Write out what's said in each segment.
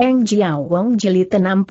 Eng Jiao Wong Jilid 61.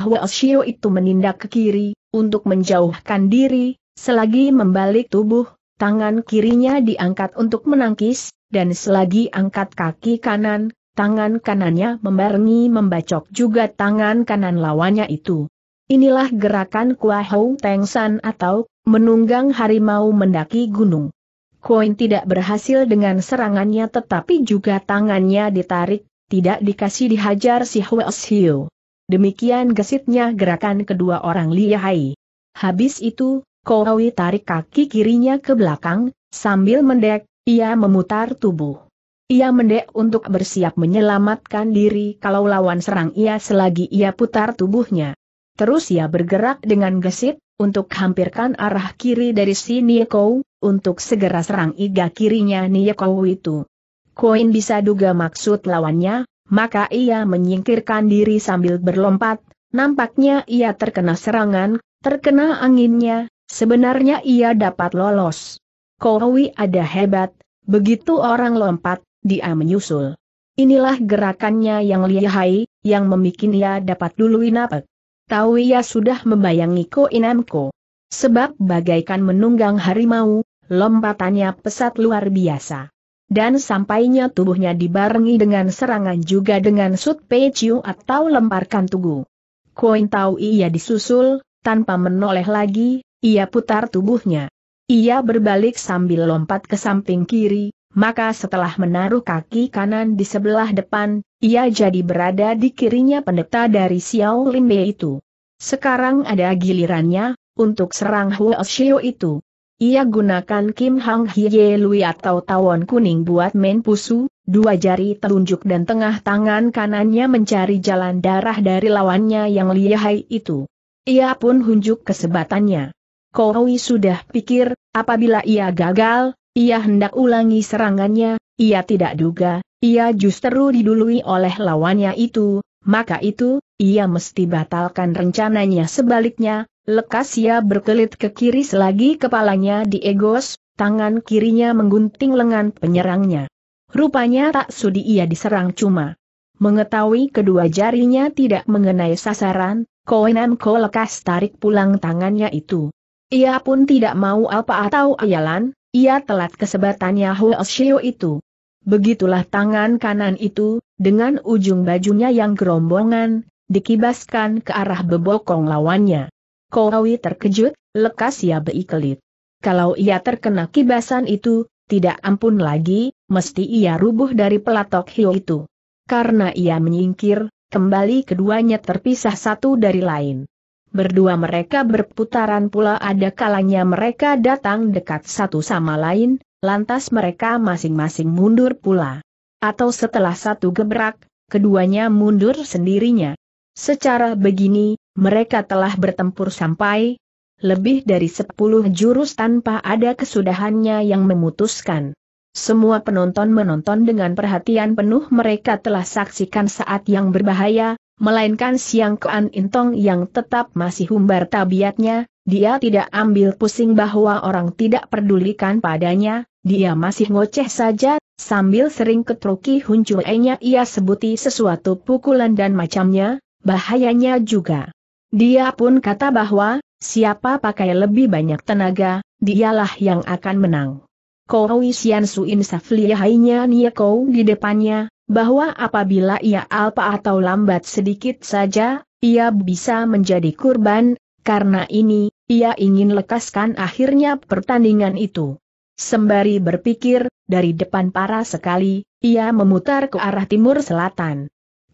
Hua Shio itu menindak ke kiri, untuk menjauhkan diri, selagi membalik tubuh, tangan kirinya diangkat untuk menangkis, dan selagi angkat kaki kanan, tangan kanannya membarengi membacok juga tangan kanan lawannya itu. Inilah gerakan Kua Hong Teng San atau menunggang harimau mendaki gunung. Koin tidak berhasil dengan serangannya tetapi juga tangannya ditarik, tidak dikasih dihajar si Huas Hiu. Demikian gesitnya gerakan kedua orang lihai. Habis itu, Kowi tarik kaki kirinya ke belakang, sambil mendek, ia memutar tubuh. Ia mendek untuk bersiap menyelamatkan diri kalau lawan serang ia selagi ia putar tubuhnya. Terus ia bergerak dengan gesit, untuk hampirkan arah kiri dari si Niekou, untuk segera serang iga kirinya Niekou itu. Koin bisa duga maksud lawannya, maka ia menyingkirkan diri sambil berlompat, nampaknya ia terkena serangan, terkena anginnya, sebenarnya ia dapat lolos. Kowi ada hebat, begitu orang lompat, dia menyusul. Inilah gerakannya yang lihai, yang memikin ia dapat dulu apek. Tahu ia sudah membayangi Ko Inamko. Sebab bagaikan menunggang harimau, lompatannya pesat luar biasa dan sampainya tubuhnya dibarengi dengan serangan juga dengan sut peciu atau lemparkan tugu. Koin tahu ia disusul, tanpa menoleh lagi, ia putar tubuhnya. Ia berbalik sambil lompat ke samping kiri, maka setelah menaruh kaki kanan di sebelah depan, ia jadi berada di kirinya pendeta dari Xiao Limbe itu. Sekarang ada gilirannya, untuk serang Huo Xiao itu. Ia gunakan Kim Hang Hye Lui atau tawon kuning buat main pusu, dua jari telunjuk dan tengah tangan kanannya mencari jalan darah dari lawannya yang lihai itu. Ia pun hunjuk kesebatannya. Kowi sudah pikir, apabila ia gagal, ia hendak ulangi serangannya, ia tidak duga, ia justru didului oleh lawannya itu, maka itu, ia mesti batalkan rencananya sebaliknya, Lekas ia berkelit ke kiri selagi kepalanya diegos, tangan kirinya menggunting lengan penyerangnya. Rupanya tak sudi ia diserang cuma. Mengetahui kedua jarinya tidak mengenai sasaran, Koenan Ko lekas tarik pulang tangannya itu. Ia pun tidak mau apa atau ayalan, ia telat kesebatannya Huo Shio itu. Begitulah tangan kanan itu, dengan ujung bajunya yang gerombongan, dikibaskan ke arah bebokong lawannya. Kowawi terkejut, lekas ia beikelit. Kalau ia terkena kibasan itu, tidak ampun lagi, mesti ia rubuh dari pelatok hiu itu. Karena ia menyingkir, kembali keduanya terpisah satu dari lain. Berdua mereka berputaran pula ada kalanya mereka datang dekat satu sama lain, lantas mereka masing-masing mundur pula. Atau setelah satu gebrak, keduanya mundur sendirinya. Secara begini, mereka telah bertempur sampai lebih dari sepuluh jurus tanpa ada kesudahannya yang memutuskan. Semua penonton menonton dengan perhatian penuh mereka telah saksikan saat yang berbahaya, melainkan Siang Kean Intong yang tetap masih humbar tabiatnya, dia tidak ambil pusing bahwa orang tidak pedulikan padanya, dia masih ngoceh saja, sambil sering ketruki huncul ia sebuti sesuatu pukulan dan macamnya, bahayanya juga. Dia pun kata bahwa, siapa pakai lebih banyak tenaga, dialah yang akan menang. Su Sian Suin Nia kau di depannya, bahwa apabila ia alpa atau lambat sedikit saja, ia bisa menjadi kurban, karena ini, ia ingin lekaskan akhirnya pertandingan itu. Sembari berpikir, dari depan parah sekali, ia memutar ke arah timur selatan.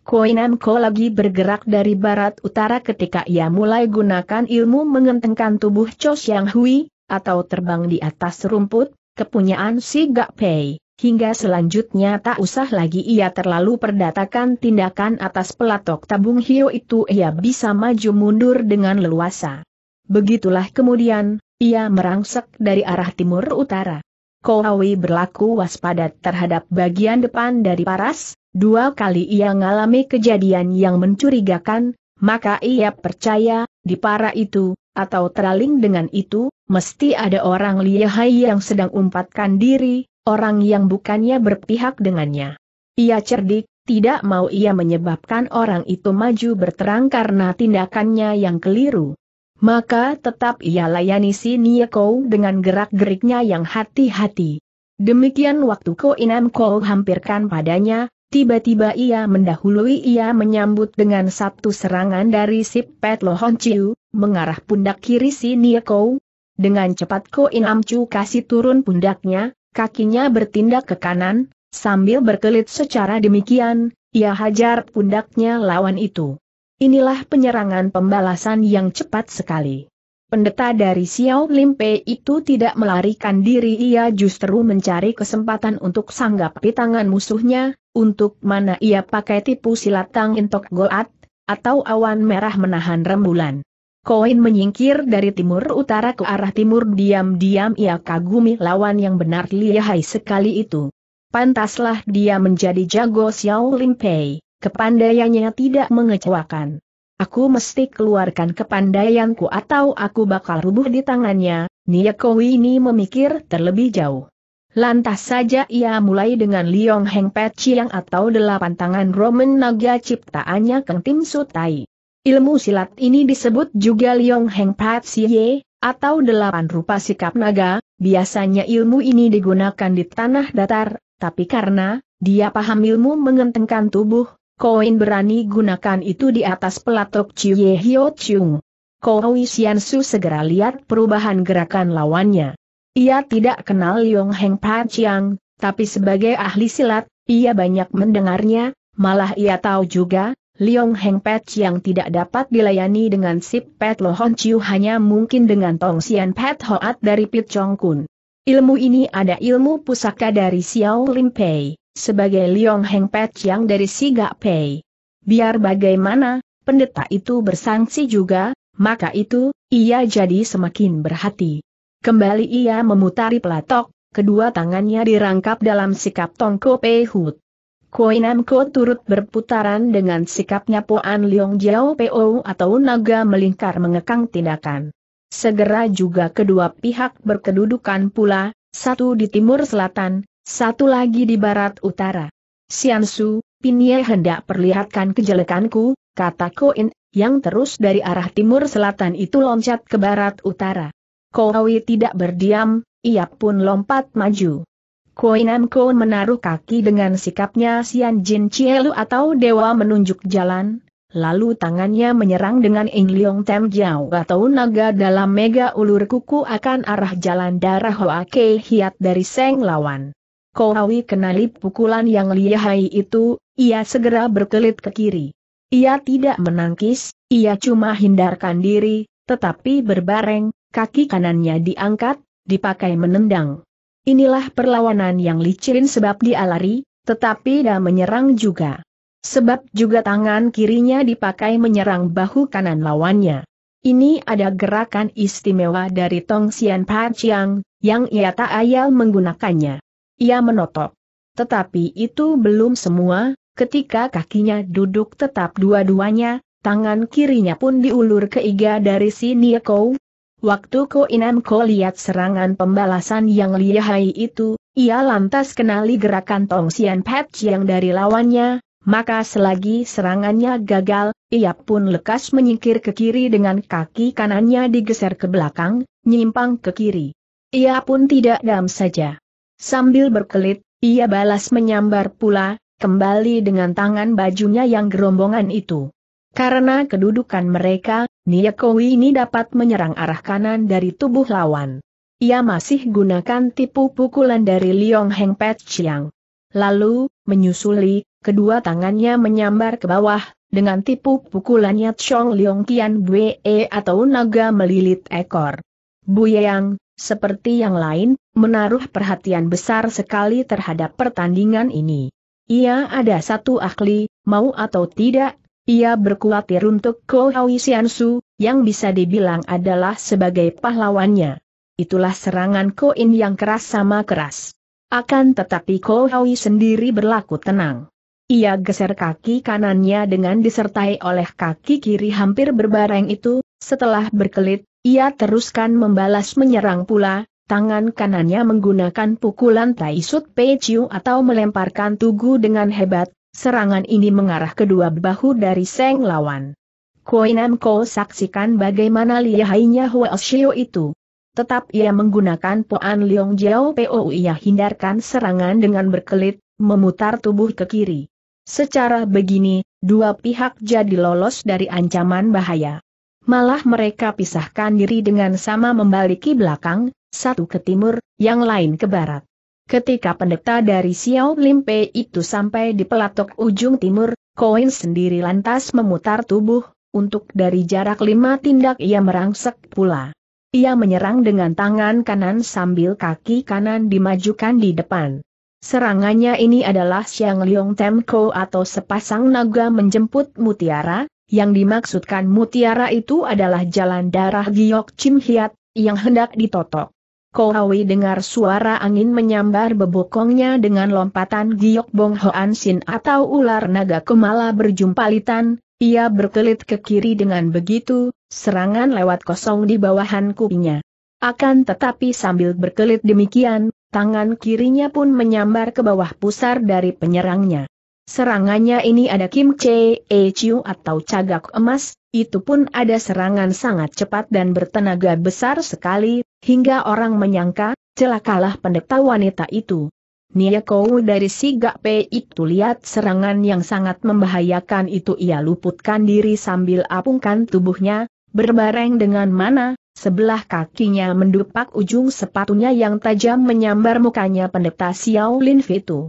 Koinem Ko lagi bergerak dari barat utara ketika ia mulai gunakan ilmu mengentengkan tubuh Cho Yang Hui, atau terbang di atas rumput, kepunyaan si Gak Pei. Hingga selanjutnya tak usah lagi ia terlalu perdatakan tindakan atas pelatok tabung hiu itu ia bisa maju mundur dengan leluasa. Begitulah kemudian, ia merangsek dari arah timur utara. Kowawi berlaku waspada terhadap bagian depan dari paras, dua kali ia mengalami kejadian yang mencurigakan, maka ia percaya, di para itu, atau teraling dengan itu, mesti ada orang lihai yang sedang umpatkan diri, orang yang bukannya berpihak dengannya. Ia cerdik, tidak mau ia menyebabkan orang itu maju berterang karena tindakannya yang keliru. Maka tetap ia layani si Nieko dengan gerak-geriknya yang hati-hati. Demikian waktu Ko Inam Ko hampirkan padanya, Tiba-tiba ia mendahului ia menyambut dengan satu serangan dari sip Pet Lohon Chiu, mengarah pundak kiri si Niekou. Dengan cepat Ko In Am Chu kasih turun pundaknya, kakinya bertindak ke kanan, sambil berkelit secara demikian, ia hajar pundaknya lawan itu. Inilah penyerangan pembalasan yang cepat sekali. Pendeta dari Xiao Limpe itu tidak melarikan diri ia justru mencari kesempatan untuk sanggapi tangan musuhnya, untuk mana ia pakai tipu silat Tang Intok Goat, atau awan merah menahan rembulan. Koin menyingkir dari timur utara ke arah timur diam-diam ia kagumi lawan yang benar lihai sekali itu. Pantaslah dia menjadi jago Xiao Limpe, kepandaiannya tidak mengecewakan. Aku mesti keluarkan kepandaianku atau aku bakal rubuh di tangannya, Niyakowi ini memikir terlebih jauh. Lantas saja ia mulai dengan Liong Heng Pet Chiang atau delapan tangan Roman Naga ciptaannya Keng Tim Sutai. Ilmu silat ini disebut juga Liong Heng Pet Siye, atau delapan rupa sikap naga, biasanya ilmu ini digunakan di tanah datar, tapi karena dia paham ilmu mengentengkan tubuh, koin berani gunakan itu di atas pelatok Ye Hyo Chung. Kou Xiansu segera lihat perubahan gerakan lawannya. Ia tidak kenal Yong Heng Pachiang, tapi sebagai ahli silat, ia banyak mendengarnya, malah ia tahu juga, Liong Heng Pet yang tidak dapat dilayani dengan sip Pet Lohon Chiu hanya mungkin dengan Tong Sian Pet Hoat dari Pit Chong Kun. Ilmu ini ada ilmu pusaka dari Xiao Lim Pei sebagai Liong Heng Pet yang dari Siga Pei. Biar bagaimana, pendeta itu bersangsi juga, maka itu, ia jadi semakin berhati. Kembali ia memutari pelatok, kedua tangannya dirangkap dalam sikap Tongko Pei Hut. Koinamko turut berputaran dengan sikapnya Poan Leong Jiao Po atau naga melingkar mengekang tindakan. Segera juga kedua pihak berkedudukan pula, satu di timur selatan, satu lagi di barat utara. Siansu, Pinye hendak perlihatkan kejelekanku, kata Koin, yang terus dari arah timur selatan itu loncat ke barat utara. Kowi tidak berdiam, ia pun lompat maju. Koinem Koon menaruh kaki dengan sikapnya Sian Jin Chielu atau Dewa menunjuk jalan, lalu tangannya menyerang dengan Ing Leong Tem Jiao atau naga dalam mega ulur kuku akan arah jalan darah Hoa Kei Hiat dari Seng Lawan. Kohawi kenali pukulan yang lihai itu, ia segera berkelit ke kiri. Ia tidak menangkis, ia cuma hindarkan diri, tetapi berbareng, kaki kanannya diangkat, dipakai menendang. Inilah perlawanan yang licin sebab dia lari, tetapi dia menyerang juga. Sebab juga tangan kirinya dipakai menyerang bahu kanan lawannya. Ini ada gerakan istimewa dari Tong Xian Chiang, yang ia tak ayal menggunakannya. Ia menotok. Tetapi itu belum semua, ketika kakinya duduk tetap dua-duanya, tangan kirinya pun diulur ke iga dari si Nieko. Waktu Ko Inam Ko lihat serangan pembalasan yang lihai itu, ia lantas kenali gerakan Tong Sian Patch yang dari lawannya, maka selagi serangannya gagal, ia pun lekas menyingkir ke kiri dengan kaki kanannya digeser ke belakang, nyimpang ke kiri. Ia pun tidak dam saja. Sambil berkelit, ia balas menyambar pula, kembali dengan tangan bajunya yang gerombongan itu. Karena kedudukan mereka, Niyakowi ini dapat menyerang arah kanan dari tubuh lawan. Ia masih gunakan tipu pukulan dari Liong Heng Pet Chiang. Lalu, menyusuli, kedua tangannya menyambar ke bawah, dengan tipu pukulannya Chong Leong Kian Bue atau naga melilit ekor. Bu Yang seperti yang lain, menaruh perhatian besar sekali terhadap pertandingan ini. Ia ada satu ahli, mau atau tidak, ia berkuatir untuk Kohawi Siansu, yang bisa dibilang adalah sebagai pahlawannya. Itulah serangan Ko In yang keras sama keras. Akan tetapi Kohawi sendiri berlaku tenang. Ia geser kaki kanannya dengan disertai oleh kaki kiri hampir berbareng itu, setelah berkelit, ia teruskan membalas menyerang pula, tangan kanannya menggunakan pukulan Taisut Peciu atau melemparkan tugu dengan hebat, serangan ini mengarah kedua bahu dari Seng lawan. Koinam Ko saksikan bagaimana lihainya Hua Shio itu. Tetap ia menggunakan Poan Leong Jiao Po ia hindarkan serangan dengan berkelit, memutar tubuh ke kiri. Secara begini, dua pihak jadi lolos dari ancaman bahaya malah mereka pisahkan diri dengan sama membaliki belakang, satu ke timur, yang lain ke barat. Ketika pendeta dari Xiao Limpe itu sampai di pelatok ujung timur, koin sendiri lantas memutar tubuh, untuk dari jarak lima tindak ia merangsek pula. Ia menyerang dengan tangan kanan sambil kaki kanan dimajukan di depan. Serangannya ini adalah Xiang Liong Temko atau sepasang naga menjemput mutiara, yang dimaksudkan mutiara itu adalah jalan darah Giok Chim Hiat, yang hendak ditotok. Kohawi dengar suara angin menyambar bebokongnya dengan lompatan Giok Bong Hoan Sin atau ular naga kemala berjumpalitan, ia berkelit ke kiri dengan begitu, serangan lewat kosong di bawahan kupingnya. Akan tetapi sambil berkelit demikian, tangan kirinya pun menyambar ke bawah pusar dari penyerangnya. Serangannya ini ada Kim Che E Chiu atau cagak emas, itu pun ada serangan sangat cepat dan bertenaga besar sekali, hingga orang menyangka, celakalah pendeta wanita itu. Nia Kou dari si Pe itu lihat serangan yang sangat membahayakan itu ia luputkan diri sambil apungkan tubuhnya, berbareng dengan mana, sebelah kakinya mendupak ujung sepatunya yang tajam menyambar mukanya pendeta Xiao Lin Fitu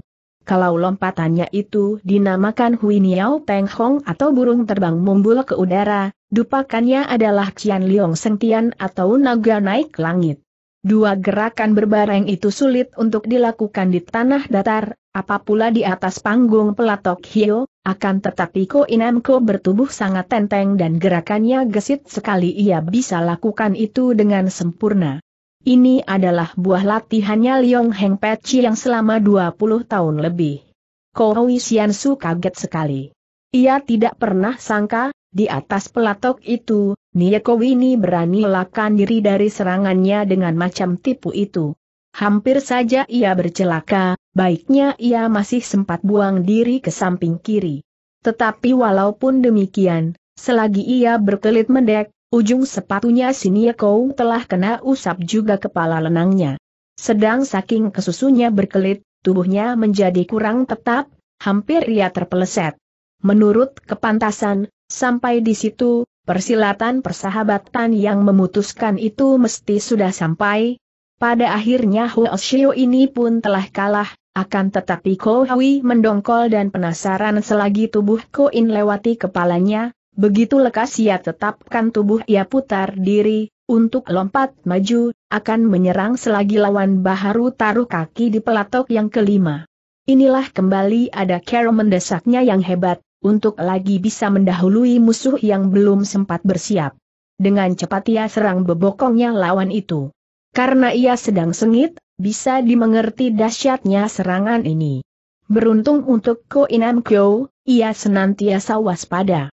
kalau lompatannya itu dinamakan Hui Niao Peng Hong atau burung terbang mumbul ke udara, dupakannya adalah Qian Liong Sengtian atau naga naik langit. Dua gerakan berbareng itu sulit untuk dilakukan di tanah datar, apapula di atas panggung pelatok Hio, akan tetapi Ko Inamko bertubuh sangat tenteng dan gerakannya gesit sekali ia bisa lakukan itu dengan sempurna. Ini adalah buah latihannya Liong Heng Peci yang selama 20 tahun lebih. Kou Xian Su kaget sekali. Ia tidak pernah sangka, di atas pelatok itu, Nieko ini berani melakukan diri dari serangannya dengan macam tipu itu. Hampir saja ia bercelaka, baiknya ia masih sempat buang diri ke samping kiri. Tetapi walaupun demikian, selagi ia berkelit mendek, Ujung sepatunya Kou telah kena usap juga kepala lenangnya. Sedang saking kesusunya berkelit, tubuhnya menjadi kurang tetap, hampir ia terpeleset. Menurut kepantasan, sampai di situ, persilatan persahabatan yang memutuskan itu mesti sudah sampai. Pada akhirnya Huoshio ini pun telah kalah, akan tetapi Kou Hui mendongkol dan penasaran selagi tubuh Koin lewati kepalanya, Begitu lekas ia tetapkan tubuh ia putar diri, untuk lompat maju, akan menyerang selagi lawan Baharu taruh kaki di pelatok yang kelima. Inilah kembali ada Carol mendesaknya yang hebat, untuk lagi bisa mendahului musuh yang belum sempat bersiap. Dengan cepat ia serang bebokongnya lawan itu. Karena ia sedang sengit, bisa dimengerti dahsyatnya serangan ini. Beruntung untuk Ko Inam Kyo, ia senantiasa waspada.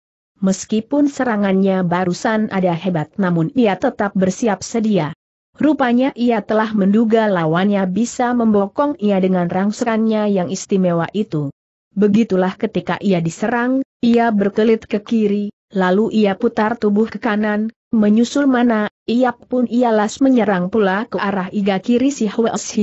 Meskipun serangannya barusan ada hebat namun ia tetap bersiap sedia. Rupanya ia telah menduga lawannya bisa membokong ia dengan rangsangannya yang istimewa itu. Begitulah ketika ia diserang, ia berkelit ke kiri, lalu ia putar tubuh ke kanan, menyusul mana, ia pun ialas menyerang pula ke arah iga kiri si Huas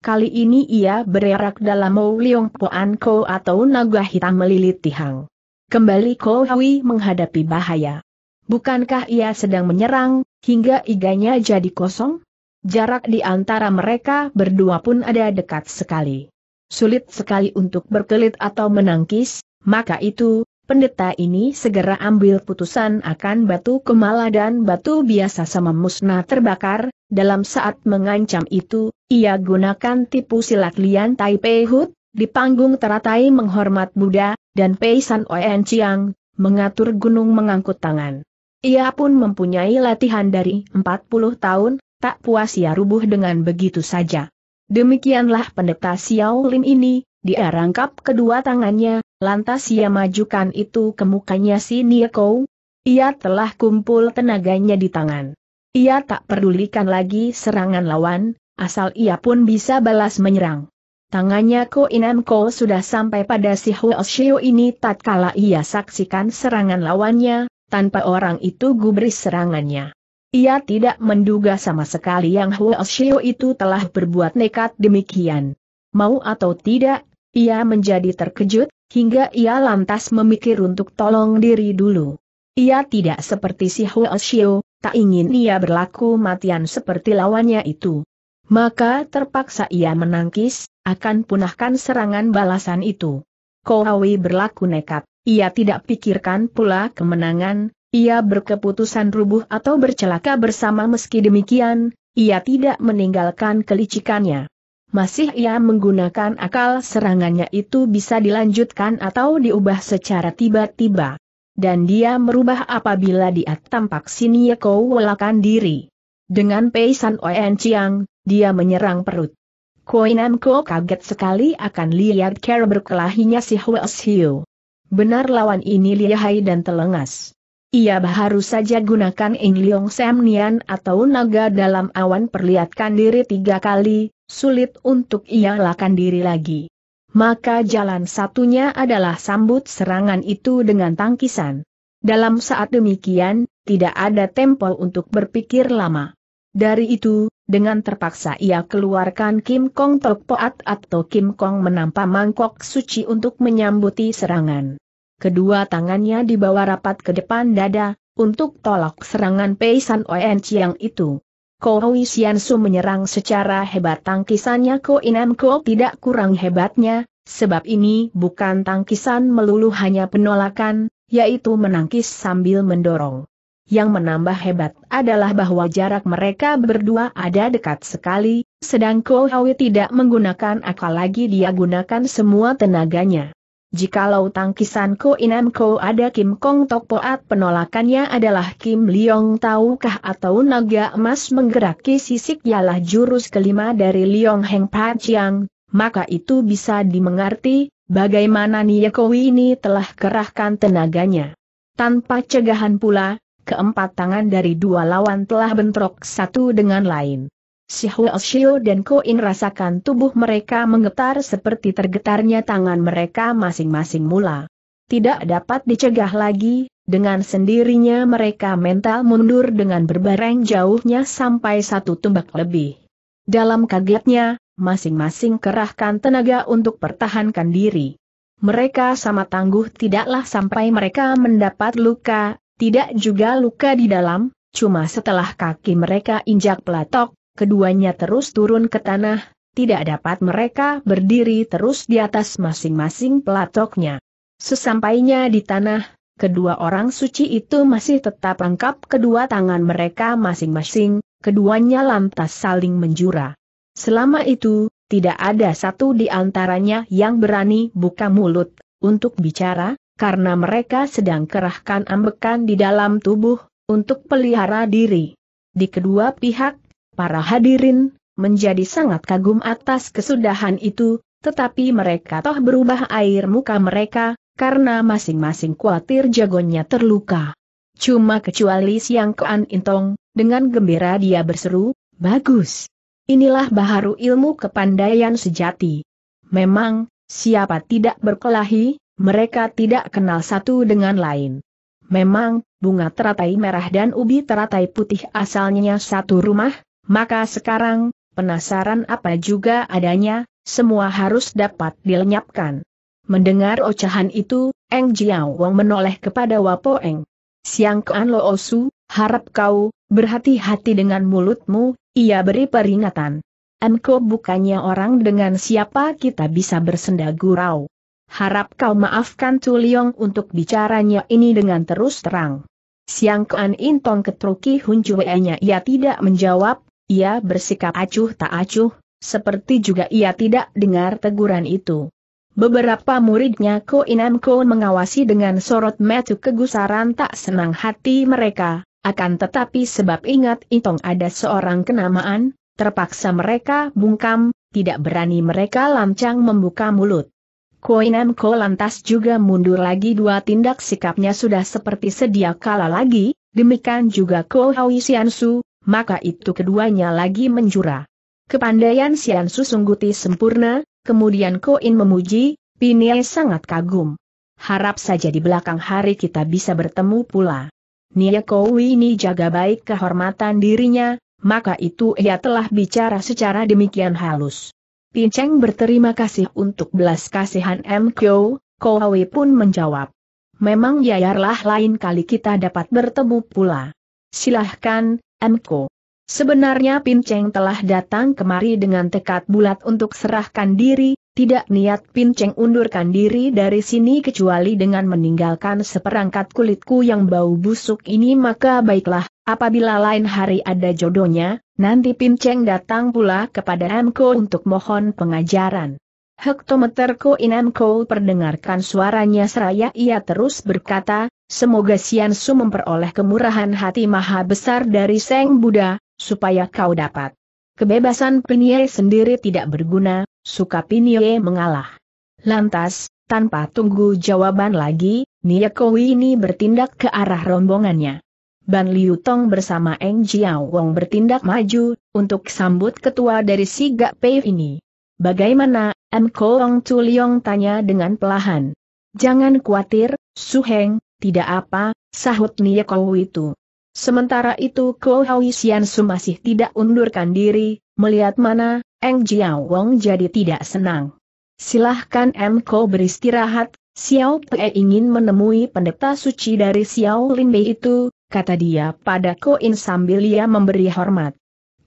Kali ini ia bererak dalam Mou Leong atau naga hitam melilit tihang. Kembali Ko menghadapi bahaya. Bukankah ia sedang menyerang, hingga iganya jadi kosong? Jarak di antara mereka berdua pun ada dekat sekali. Sulit sekali untuk berkelit atau menangkis, maka itu, pendeta ini segera ambil putusan akan batu kemala dan batu biasa sama musnah terbakar, dalam saat mengancam itu, ia gunakan tipu silat Lian Taipei Hut, di panggung teratai menghormat Buddha, dan Pei San Oen Chiang, mengatur gunung mengangkut tangan. Ia pun mempunyai latihan dari 40 tahun, tak puas ia rubuh dengan begitu saja. Demikianlah pendeta Xiao Lim ini, dia rangkap kedua tangannya, lantas ia majukan itu ke mukanya si Nieko. Ia telah kumpul tenaganya di tangan. Ia tak pedulikan lagi serangan lawan, asal ia pun bisa balas menyerang. Tangannya Ko Inan Ko sudah sampai pada si Huo ini tatkala ia saksikan serangan lawannya, tanpa orang itu gubris serangannya. Ia tidak menduga sama sekali yang Huo Shio itu telah berbuat nekat demikian. Mau atau tidak, ia menjadi terkejut, hingga ia lantas memikir untuk tolong diri dulu. Ia tidak seperti si Huo tak ingin ia berlaku matian seperti lawannya itu. Maka terpaksa ia menangkis, akan punahkan serangan balasan itu. Kohawi berlaku nekat, ia tidak pikirkan pula kemenangan, ia berkeputusan rubuh atau bercelaka bersama meski demikian, ia tidak meninggalkan kelicikannya. Masih ia menggunakan akal serangannya itu bisa dilanjutkan atau diubah secara tiba-tiba. Dan dia merubah apabila dia tampak ya kau welakan diri. Dengan peisan Oen Chiang, dia menyerang perut. Koinamko kaget sekali akan lihat cara berkelahinya si Huas Hiu. Benar lawan ini lihai dan telengas. Ia baru saja gunakan Ingliong Semnian atau naga dalam awan perlihatkan diri tiga kali, sulit untuk ia lakukan diri lagi. Maka jalan satunya adalah sambut serangan itu dengan tangkisan. Dalam saat demikian, tidak ada tempo untuk berpikir lama. Dari itu, dengan terpaksa ia keluarkan Kim Kong Tok Poat atau Kim Kong menampak mangkok suci untuk menyambuti serangan. Kedua tangannya dibawa rapat ke depan dada, untuk tolak serangan Pei San Oen Chiang itu. Ko Sian Su menyerang secara hebat tangkisannya Ko Inan Ko tidak kurang hebatnya, sebab ini bukan tangkisan melulu hanya penolakan, yaitu menangkis sambil mendorong. Yang menambah hebat adalah bahwa jarak mereka berdua ada dekat sekali, sedang Ko Hwi tidak menggunakan akal lagi dia gunakan semua tenaganya. Jikalau tangkisan Ko Inam Ko ada Kim Kong Tok Poat penolakannya adalah Kim Liong Taukah atau Naga Emas menggeraki sisik ialah jurus kelima dari Liong Heng Pachiang, maka itu bisa dimengerti, bagaimana Niyakowi ini telah kerahkan tenaganya. Tanpa cegahan pula, keempat tangan dari dua lawan telah bentrok satu dengan lain. Xiao Shio dan Koin rasakan tubuh mereka menggetar seperti tergetarnya tangan mereka masing-masing mula. Tidak dapat dicegah lagi, dengan sendirinya mereka mental mundur dengan berbareng jauhnya sampai satu tumbak lebih. Dalam kagetnya, masing-masing kerahkan tenaga untuk pertahankan diri. Mereka sama tangguh tidaklah sampai mereka mendapat luka, tidak juga luka di dalam, cuma setelah kaki mereka injak pelatok, keduanya terus turun ke tanah, tidak dapat mereka berdiri terus di atas masing-masing pelatoknya. Sesampainya di tanah, kedua orang suci itu masih tetap lengkap kedua tangan mereka masing-masing, keduanya lantas saling menjura. Selama itu, tidak ada satu di antaranya yang berani buka mulut, untuk bicara, karena mereka sedang kerahkan ambekan di dalam tubuh, untuk pelihara diri. Di kedua pihak, para hadirin, menjadi sangat kagum atas kesudahan itu, tetapi mereka toh berubah air muka mereka, karena masing-masing khawatir jagonya terluka. Cuma kecuali Siang kean Intong, dengan gembira dia berseru, bagus. Inilah baharu ilmu kepandaian sejati. Memang, siapa tidak berkelahi, mereka tidak kenal satu dengan lain. Memang, bunga teratai merah dan ubi teratai putih asalnya satu rumah, maka sekarang, penasaran apa juga adanya, semua harus dapat dilenyapkan. Mendengar ocehan itu, Eng Jiao menoleh kepada Wapo Eng. Siang Kean Lo Osu, harap kau, berhati-hati dengan mulutmu, ia beri peringatan. Engkau bukannya orang dengan siapa kita bisa bersenda gurau harap kau maafkan Liong untuk bicaranya ini dengan terus terang. Siang Kuan Intong ketruki Chuenya ia tidak menjawab, ia bersikap acuh tak acuh, seperti juga ia tidak dengar teguran itu. Beberapa muridnya Ko Inam Ko mengawasi dengan sorot metu kegusaran tak senang hati mereka, akan tetapi sebab ingat Intong ada seorang kenamaan, terpaksa mereka bungkam, tidak berani mereka lancang membuka mulut. Ko lantas juga mundur lagi dua tindak sikapnya sudah seperti sedia kala lagi, demikian juga Ko Hawi Siansu, maka itu keduanya lagi menjura. Kepandaian Siansu sungguti sempurna, kemudian Koin memuji, Piniel sangat kagum. Harap saja di belakang hari kita bisa bertemu pula. Nia Kowi ini jaga baik kehormatan dirinya, maka itu ia telah bicara secara demikian halus. Pinceng berterima kasih untuk belas kasihan M. Kyo, Kowe pun menjawab. Memang yayarlah lain kali kita dapat bertemu pula. Silahkan, M. Ko. Sebenarnya Pinceng telah datang kemari dengan tekad bulat untuk serahkan diri, tidak niat Pinceng undurkan diri dari sini kecuali dengan meninggalkan seperangkat kulitku yang bau busuk ini maka baiklah, apabila lain hari ada jodohnya, nanti Pinceng datang pula kepada Emko untuk mohon pengajaran. Hektometer Ko Inamko perdengarkan suaranya seraya ia terus berkata, semoga Sian Su memperoleh kemurahan hati maha besar dari Seng Buddha, supaya kau dapat. Kebebasan penyai sendiri tidak berguna, Suka Pinie mengalah. Lantas, tanpa tunggu jawaban lagi, Niakowi ini bertindak ke arah rombongannya. Ban Liu Tong bersama Eng Jiao Wong bertindak maju, untuk sambut ketua dari si Gak Pei ini. Bagaimana, M. Koong Tuliong tanya dengan pelahan. Jangan khawatir, Su Heng, tidak apa, sahut Niakowi itu. Sementara itu Ko Hao Sian Su masih tidak undurkan diri, melihat mana, Eng Jiao Wong jadi tidak senang. Silahkan M. Ko beristirahat, Xiao Pe ingin menemui pendeta suci dari Xiao Lin Bei itu, kata dia pada Koin sambil ia memberi hormat.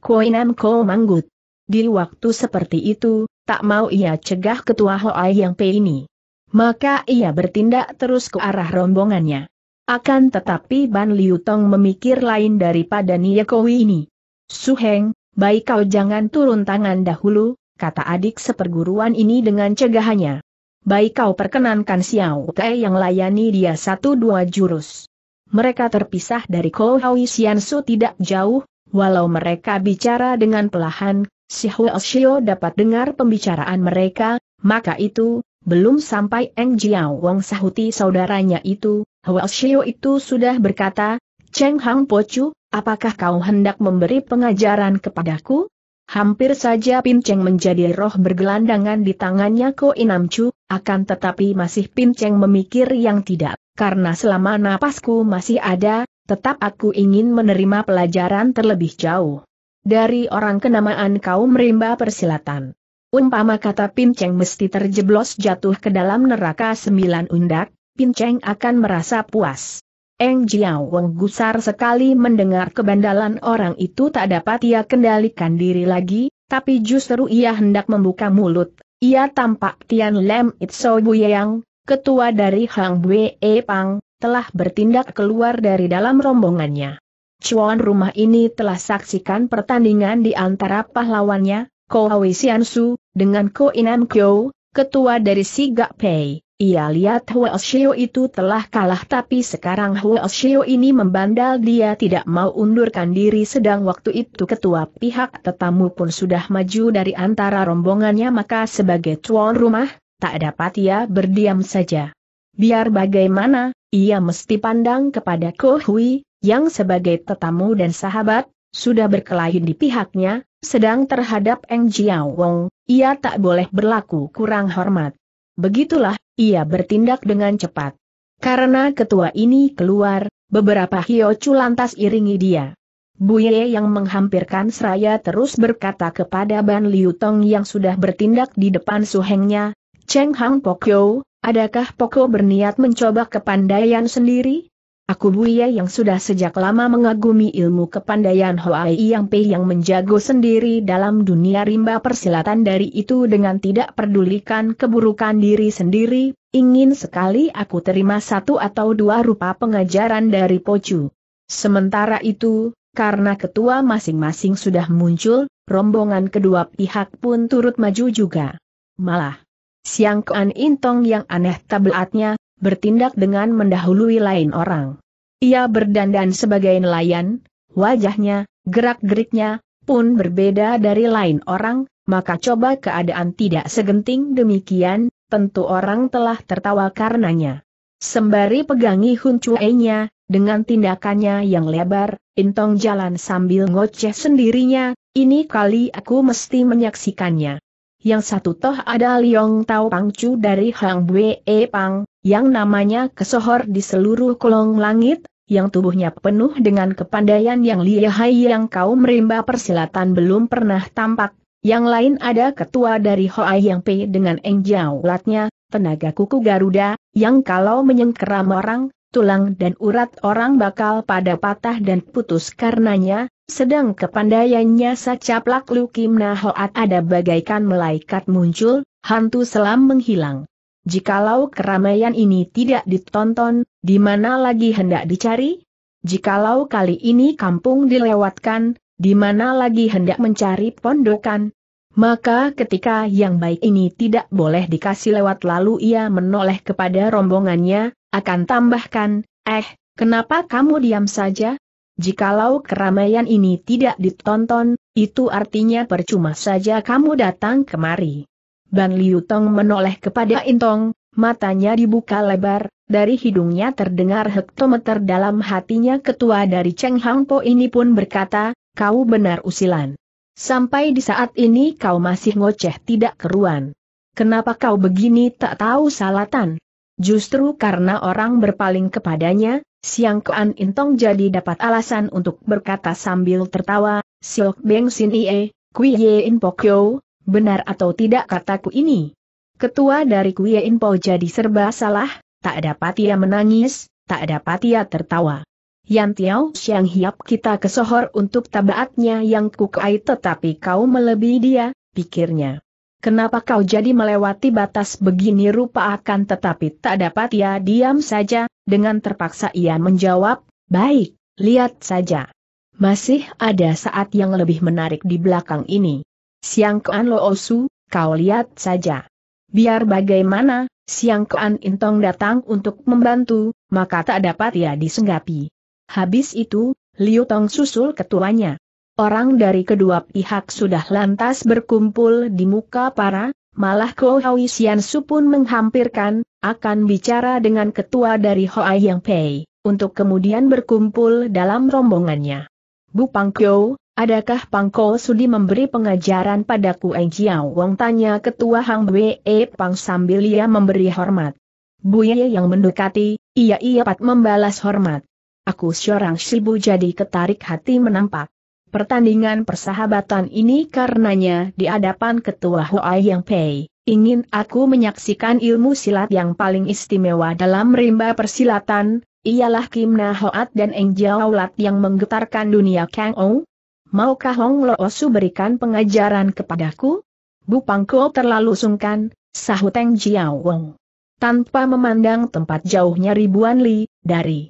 Koin M. Ko manggut. Di waktu seperti itu, tak mau ia cegah ketua Hoai yang Pe ini. Maka ia bertindak terus ke arah rombongannya. Akan tetapi Ban Liu Tong memikir lain daripada Kowi ini. Su Heng baik kau jangan turun tangan dahulu, kata adik seperguruan ini dengan cegahannya. Baik kau perkenankan Xiao Te yang layani dia satu dua jurus. Mereka terpisah dari Ko Hui Xiansu tidak jauh, walau mereka bicara dengan pelahan, si Hua dapat dengar pembicaraan mereka, maka itu, belum sampai Eng Jiao wang sahuti saudaranya itu, Huo Xiao itu sudah berkata, Cheng Hang pochu apakah kau hendak memberi pengajaran kepadaku? Hampir saja Pinceng menjadi roh bergelandangan di tangannya Ko Inamcu, akan tetapi masih Pinceng memikir yang tidak, karena selama napasku masih ada, tetap aku ingin menerima pelajaran terlebih jauh. Dari orang kenamaan kau merimba persilatan. Umpama kata Pinceng mesti terjeblos jatuh ke dalam neraka sembilan undak, Pinceng akan merasa puas. Eng Jiao wong gusar sekali mendengar kebandalan orang itu tak dapat ia kendalikan diri lagi, tapi justru ia hendak membuka mulut. Ia tampak Tian Lem Itso Yang, ketua dari Hang Bue e Pang, telah bertindak keluar dari dalam rombongannya. Cuan rumah ini telah saksikan pertandingan di antara pahlawannya, Ko Hwi Xiansu, dengan Ko Inam Kyo, ketua dari Sigak Pei. Ia lihat Huo Shio itu telah kalah tapi sekarang Huo Shio ini membandal dia tidak mau undurkan diri sedang waktu itu ketua pihak tetamu pun sudah maju dari antara rombongannya maka sebagai tuan rumah, tak dapat ia berdiam saja. Biar bagaimana, ia mesti pandang kepada Ko Hui, yang sebagai tetamu dan sahabat, sudah berkelahi di pihaknya, sedang terhadap Eng Jiao Wong, ia tak boleh berlaku kurang hormat. Begitulah ia bertindak dengan cepat. Karena ketua ini keluar, beberapa hiocu lantas iringi dia. Buye yang menghampirkan seraya terus berkata kepada Ban Liu Tong yang sudah bertindak di depan suhengnya, Cheng Hang Pokyo, adakah Pokyo berniat mencoba kepandaian sendiri? Aku Buya yang sudah sejak lama mengagumi ilmu kepandaian Hoai Yang Pei yang menjago sendiri dalam dunia rimba persilatan dari itu dengan tidak pedulikan keburukan diri sendiri, ingin sekali aku terima satu atau dua rupa pengajaran dari Pocu. Sementara itu, karena ketua masing-masing sudah muncul, rombongan kedua pihak pun turut maju juga. Malah, Siang Kuan Intong yang aneh tablatnya bertindak dengan mendahului lain orang. Ia berdandan sebagai nelayan, wajahnya, gerak-geriknya, pun berbeda dari lain orang, maka coba keadaan tidak segenting demikian, tentu orang telah tertawa karenanya. Sembari pegangi huncuainya, dengan tindakannya yang lebar, Intong jalan sambil ngoceh sendirinya, ini kali aku mesti menyaksikannya yang satu toh ada Liong Tao Pangcu dari Hang Bue e Pang, yang namanya kesohor di seluruh kolong langit, yang tubuhnya penuh dengan kepandaian yang lihai yang kaum rimba persilatan belum pernah tampak, yang lain ada ketua dari Hoai Yang Pei dengan Eng Jiao Latnya, tenaga kuku Garuda, yang kalau menyengkeram orang, tulang dan urat orang bakal pada patah dan putus karenanya, sedang kepandaiannya sacaplak Lukim hoat ada bagaikan malaikat muncul, hantu selam menghilang. Jikalau keramaian ini tidak ditonton, di mana lagi hendak dicari? Jikalau kali ini kampung dilewatkan, di mana lagi hendak mencari pondokan? Maka ketika yang baik ini tidak boleh dikasih lewat lalu ia menoleh kepada rombongannya, akan tambahkan, eh, kenapa kamu diam saja? Jikalau keramaian ini tidak ditonton, itu artinya percuma saja kamu datang kemari. Ban Liu Tong menoleh kepada Intong, matanya dibuka lebar, dari hidungnya terdengar hektometer dalam hatinya ketua dari Cheng Hang Po ini pun berkata, kau benar usilan. Sampai di saat ini kau masih ngoceh tidak keruan. Kenapa kau begini tak tahu salatan? Justru karena orang berpaling kepadanya, Siang Kuan Intong jadi dapat alasan untuk berkata sambil tertawa, Siok Beng Sin Ie, Kui Ye In Pokyo, benar atau tidak kataku ini? Ketua dari Kui Ye In Po jadi serba salah, tak dapat ia menangis, tak dapat ia tertawa. Yan Tiao Siang Hiap kita kesohor untuk tabaatnya yang kukai tetapi kau melebihi dia, pikirnya. Kenapa kau jadi melewati batas begini rupa akan tetapi tak dapat ia diam saja, dengan terpaksa ia menjawab, baik, lihat saja. Masih ada saat yang lebih menarik di belakang ini. Siang Kean Lo kau lihat saja. Biar bagaimana, Siang Kean Intong datang untuk membantu, maka tak dapat ia disenggapi. Habis itu, Liu Tong susul ketuanya. Orang dari kedua pihak sudah lantas berkumpul di muka para, malah Ko Hoi Sian Su pun menghampirkan, akan bicara dengan ketua dari Hoai Yang Pei, untuk kemudian berkumpul dalam rombongannya. Bu Pangkyo, adakah Pangko Sudi memberi pengajaran padaku, Eng Jiao Wong tanya ketua Hang Wee e Pang sambil ia memberi hormat. Bu Ye yang mendekati, ia ia pat membalas hormat. Aku seorang sibu jadi ketarik hati menampak. Pertandingan persahabatan ini karenanya di hadapan ketua Huai Yang Pei, ingin aku menyaksikan ilmu silat yang paling istimewa dalam rimba persilatan, ialah Kim Na Hoat dan Eng Jiao Lat yang menggetarkan dunia Kang Ou. Maukah Hong Lo Osu berikan pengajaran kepadaku? Bu Pangko terlalu sungkan, sahut Eng Jiao Wong. Tanpa memandang tempat jauhnya ribuan li, dari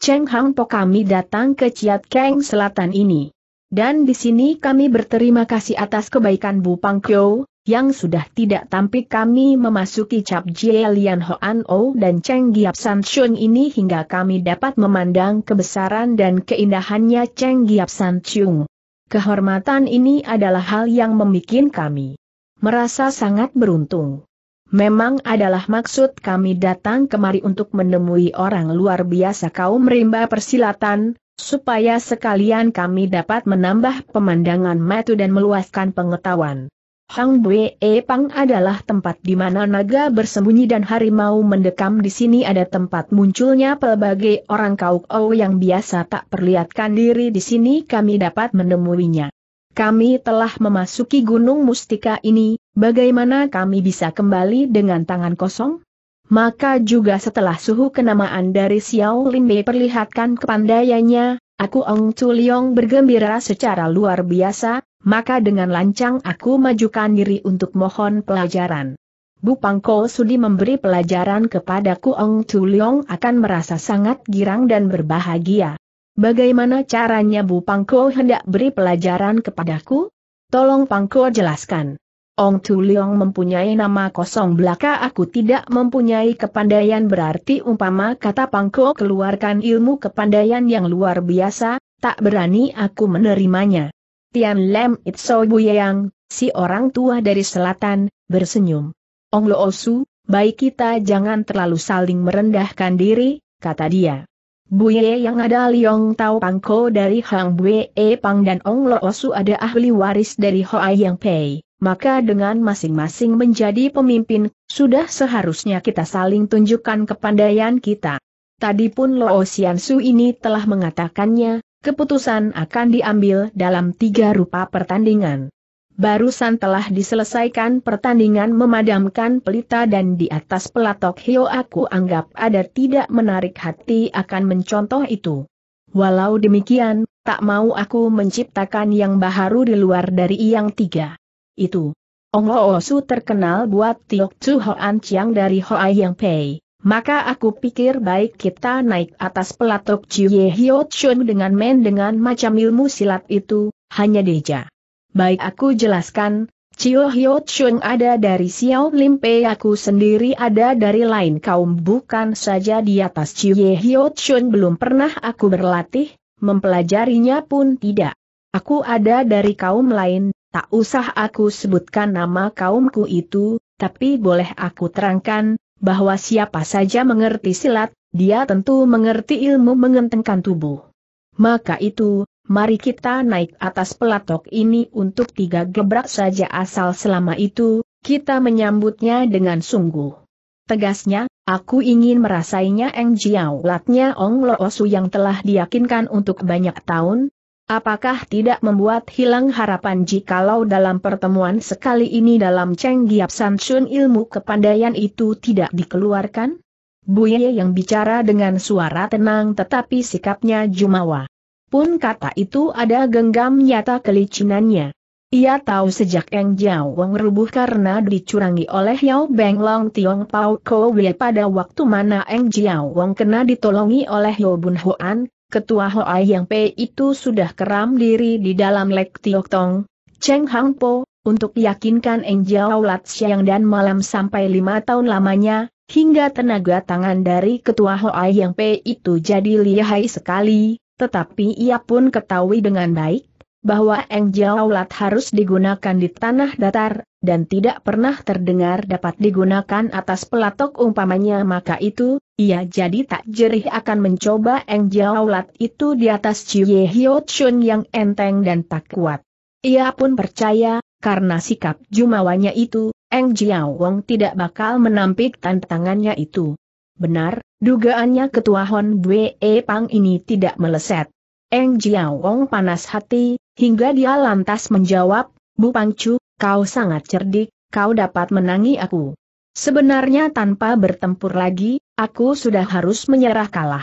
Cheng Hang Po kami datang ke Ciat Keng Selatan ini. Dan di sini kami berterima kasih atas kebaikan Bu Pangkyo, yang sudah tidak tampik kami memasuki cap Jie Lian Hoan O dan Cheng Giap San Chun ini hingga kami dapat memandang kebesaran dan keindahannya Cheng Giap San Chun. Kehormatan ini adalah hal yang membuat kami merasa sangat beruntung. Memang adalah maksud kami datang kemari untuk menemui orang luar biasa kaum rimba persilatan, supaya sekalian kami dapat menambah pemandangan metu dan meluaskan pengetahuan. Hang Bue Pang adalah tempat di mana naga bersembunyi dan harimau mendekam di sini ada tempat munculnya pelbagai orang kaukau yang biasa tak perlihatkan diri di sini kami dapat menemuinya. Kami telah memasuki gunung mustika ini, bagaimana kami bisa kembali dengan tangan kosong? Maka juga setelah suhu kenamaan dari Xiao Lin Mei perlihatkan kepandaiannya, aku Ong Chu Leong bergembira secara luar biasa, maka dengan lancang aku majukan diri untuk mohon pelajaran. Bu Pangko Sudi memberi pelajaran kepadaku Ong Chu Leong akan merasa sangat girang dan berbahagia. Bagaimana caranya Bu Pangko hendak beri pelajaran kepadaku? Tolong Pangko jelaskan. Ong Tu Leong mempunyai nama kosong belaka aku tidak mempunyai kepandaian berarti umpama kata Pangko keluarkan ilmu kepandaian yang luar biasa, tak berani aku menerimanya. Tian Lem Itso Yang, si orang tua dari selatan, bersenyum. Ong Lo Osu, baik kita jangan terlalu saling merendahkan diri, kata dia. Buye yang ada Liong Tau Pangko dari Hang Bue Pang dan Ong Lo Osu ada ahli waris dari Hoa Yang Pei maka dengan masing-masing menjadi pemimpin, sudah seharusnya kita saling tunjukkan kepandaian kita. Tadi pun Lo Xiansu ini telah mengatakannya, keputusan akan diambil dalam tiga rupa pertandingan. Barusan telah diselesaikan pertandingan memadamkan pelita dan di atas pelatok Hio aku anggap ada tidak menarik hati akan mencontoh itu. Walau demikian, tak mau aku menciptakan yang baharu di luar dari yang tiga itu. Ong Ho oh Su terkenal buat Tiok Chu Hoan Chiang dari Hoa Yang Pei. Maka aku pikir baik kita naik atas pelatok Ye Hyo Chun dengan men dengan macam ilmu silat itu, hanya deja. Baik aku jelaskan, Chiu Hyo Chun ada dari Xiao Lim Pei aku sendiri ada dari lain kaum bukan saja di atas Ye Hyo Chun belum pernah aku berlatih, mempelajarinya pun tidak. Aku ada dari kaum lain, Tak usah aku sebutkan nama kaumku itu, tapi boleh aku terangkan, bahwa siapa saja mengerti silat, dia tentu mengerti ilmu mengentengkan tubuh. Maka itu, mari kita naik atas pelatok ini untuk tiga gebrak saja asal selama itu, kita menyambutnya dengan sungguh. Tegasnya, aku ingin merasainya Eng Jiao latnya Ong Loosu yang telah diyakinkan untuk banyak tahun, Apakah tidak membuat hilang harapan jikalau dalam pertemuan sekali ini dalam Cheng Giap Shun ilmu kepandaian itu tidak dikeluarkan? Buye yang bicara dengan suara tenang tetapi sikapnya jumawa. Pun kata itu ada genggam nyata kelicinannya. Ia tahu sejak Eng Jiao Wang rubuh karena dicurangi oleh Yao Beng Long Tiong Pao Ko pada waktu mana Eng Jiao Wang kena ditolongi oleh Yao Bun Hoan, Ketua Hoai Yang Pei itu sudah keram diri di dalam Lek Tiok Tong, Cheng Hang Po, untuk yakinkan Eng Jiao Lat Siang dan malam sampai lima tahun lamanya, hingga tenaga tangan dari Ketua Hoai Yang Pei itu jadi lihai sekali, tetapi ia pun ketahui dengan baik, bahwa Eng Jiao Lat harus digunakan di tanah datar, dan tidak pernah terdengar dapat digunakan atas pelatok umpamanya maka itu, ia jadi tak jerih akan mencoba Eng Jiaolat itu di atas Chie Hyo Chun yang enteng dan tak kuat. Ia pun percaya, karena sikap jumawanya itu, Eng Jiao Wong tidak bakal menampik tantangannya itu. Benar, dugaannya ketua Hon Bwe e Pang ini tidak meleset. Eng Jiao Wong panas hati, hingga dia lantas menjawab, Bu Pangcu, Kau sangat cerdik, kau dapat menangi aku. Sebenarnya tanpa bertempur lagi, aku sudah harus menyerah kalah.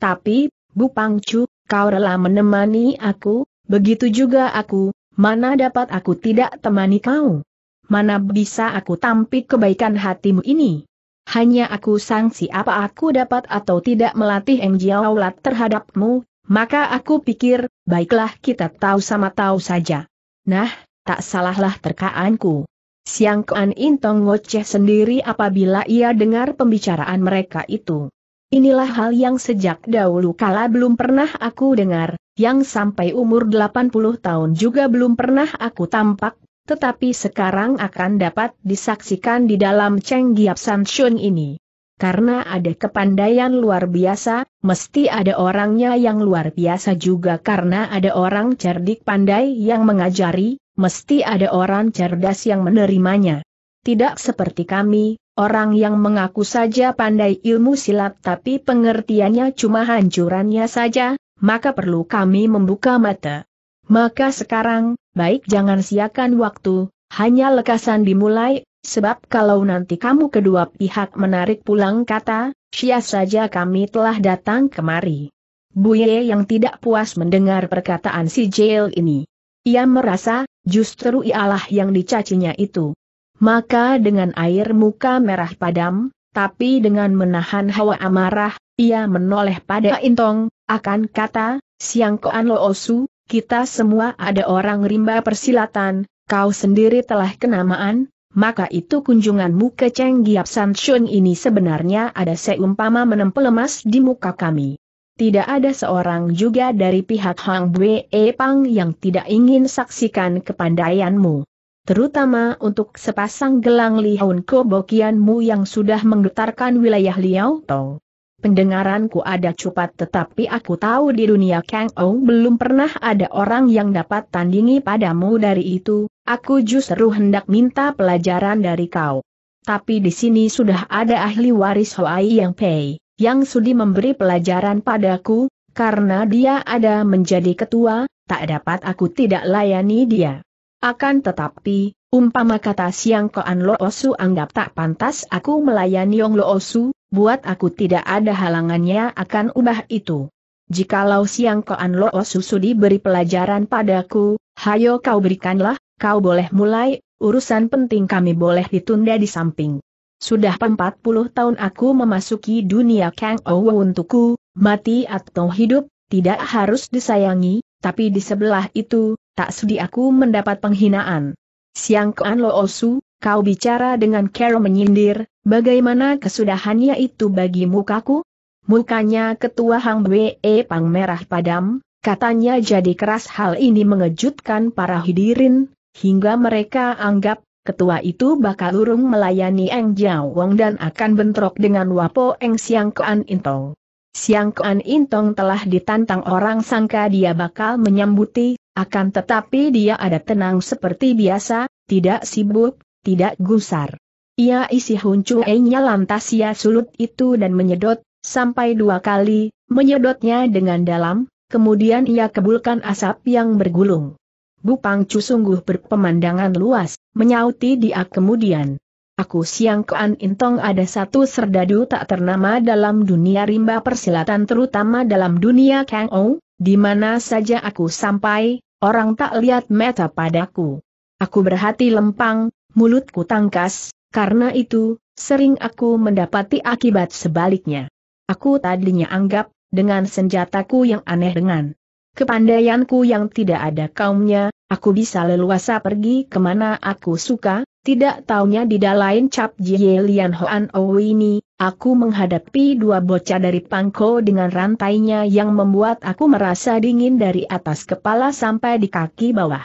Tapi, Bu Pangcu, kau rela menemani aku, begitu juga aku, mana dapat aku tidak temani kau? Mana bisa aku tampik kebaikan hatimu ini? Hanya aku sangsi apa aku dapat atau tidak melatih Eng Jiaolat terhadapmu, maka aku pikir, baiklah kita tahu sama tahu saja. Nah, tak salahlah terkaanku. Siang Kuan Intong ngoceh sendiri apabila ia dengar pembicaraan mereka itu. Inilah hal yang sejak dahulu kala belum pernah aku dengar, yang sampai umur 80 tahun juga belum pernah aku tampak, tetapi sekarang akan dapat disaksikan di dalam Cheng Giap Shun ini. Karena ada kepandaian luar biasa, mesti ada orangnya yang luar biasa juga karena ada orang cerdik pandai yang mengajari, mesti ada orang cerdas yang menerimanya. Tidak seperti kami, orang yang mengaku saja pandai ilmu silat tapi pengertiannya cuma hancurannya saja, maka perlu kami membuka mata. Maka sekarang, baik jangan siakan waktu, hanya lekasan dimulai, sebab kalau nanti kamu kedua pihak menarik pulang kata, sia saja kami telah datang kemari. Buye yang tidak puas mendengar perkataan si Jail ini ia merasa, justru ialah yang dicacinya itu. Maka dengan air muka merah padam, tapi dengan menahan hawa amarah, ia menoleh pada Intong, akan kata, Siang Koan Lo Osu, kita semua ada orang rimba persilatan, kau sendiri telah kenamaan, maka itu kunjunganmu ke Cheng Giap San Shun ini sebenarnya ada seumpama menempel emas di muka kami. Tidak ada seorang juga dari pihak Hang Bwe Pang yang tidak ingin saksikan kepandaianmu. Terutama untuk sepasang gelang lihun kobokianmu yang sudah menggetarkan wilayah Liao Tong. Pendengaranku ada cupat tetapi aku tahu di dunia Kang Ong belum pernah ada orang yang dapat tandingi padamu dari itu, aku justru hendak minta pelajaran dari kau. Tapi di sini sudah ada ahli waris Hoai Yang Pei yang sudi memberi pelajaran padaku, karena dia ada menjadi ketua, tak dapat aku tidak layani dia. Akan tetapi, umpama kata siang Koan Lo Osu anggap tak pantas aku melayani Yong Lo Osu, buat aku tidak ada halangannya akan ubah itu. Jikalau siang Koan Lo Osu sudi beri pelajaran padaku, hayo kau berikanlah, kau boleh mulai, urusan penting kami boleh ditunda di samping. Sudah 40 tahun aku memasuki dunia Kang Ouw untukku, mati atau hidup, tidak harus disayangi, tapi di sebelah itu, tak sudi aku mendapat penghinaan. Siang Kuan Lo Osu, kau bicara dengan Carol menyindir, bagaimana kesudahannya itu bagi mukaku? Mukanya ketua Hang Bwe e Pang merah padam, katanya jadi keras hal ini mengejutkan para hidirin, hingga mereka anggap ketua itu bakal urung melayani Eng Jiao Wong dan akan bentrok dengan Wapo Eng Siang Kuan Intong. Siang Kuan Intong telah ditantang orang sangka dia bakal menyambuti, akan tetapi dia ada tenang seperti biasa, tidak sibuk, tidak gusar. Ia isi engnya lantas ia sulut itu dan menyedot, sampai dua kali, menyedotnya dengan dalam, kemudian ia kebulkan asap yang bergulung. Bu Pangcu sungguh berpemandangan luas, menyauti dia kemudian. Aku siang Kuan intong ada satu serdadu tak ternama dalam dunia rimba persilatan terutama dalam dunia Kang O, di mana saja aku sampai, orang tak lihat mata padaku. Aku berhati lempang, mulutku tangkas, karena itu, sering aku mendapati akibat sebaliknya. Aku tadinya anggap, dengan senjataku yang aneh dengan Kepandaianku yang tidak ada kaumnya, aku bisa leluasa pergi kemana aku suka, tidak taunya di dalain cap Jie Lian Hoan O ini, aku menghadapi dua bocah dari Pangko dengan rantainya yang membuat aku merasa dingin dari atas kepala sampai di kaki bawah.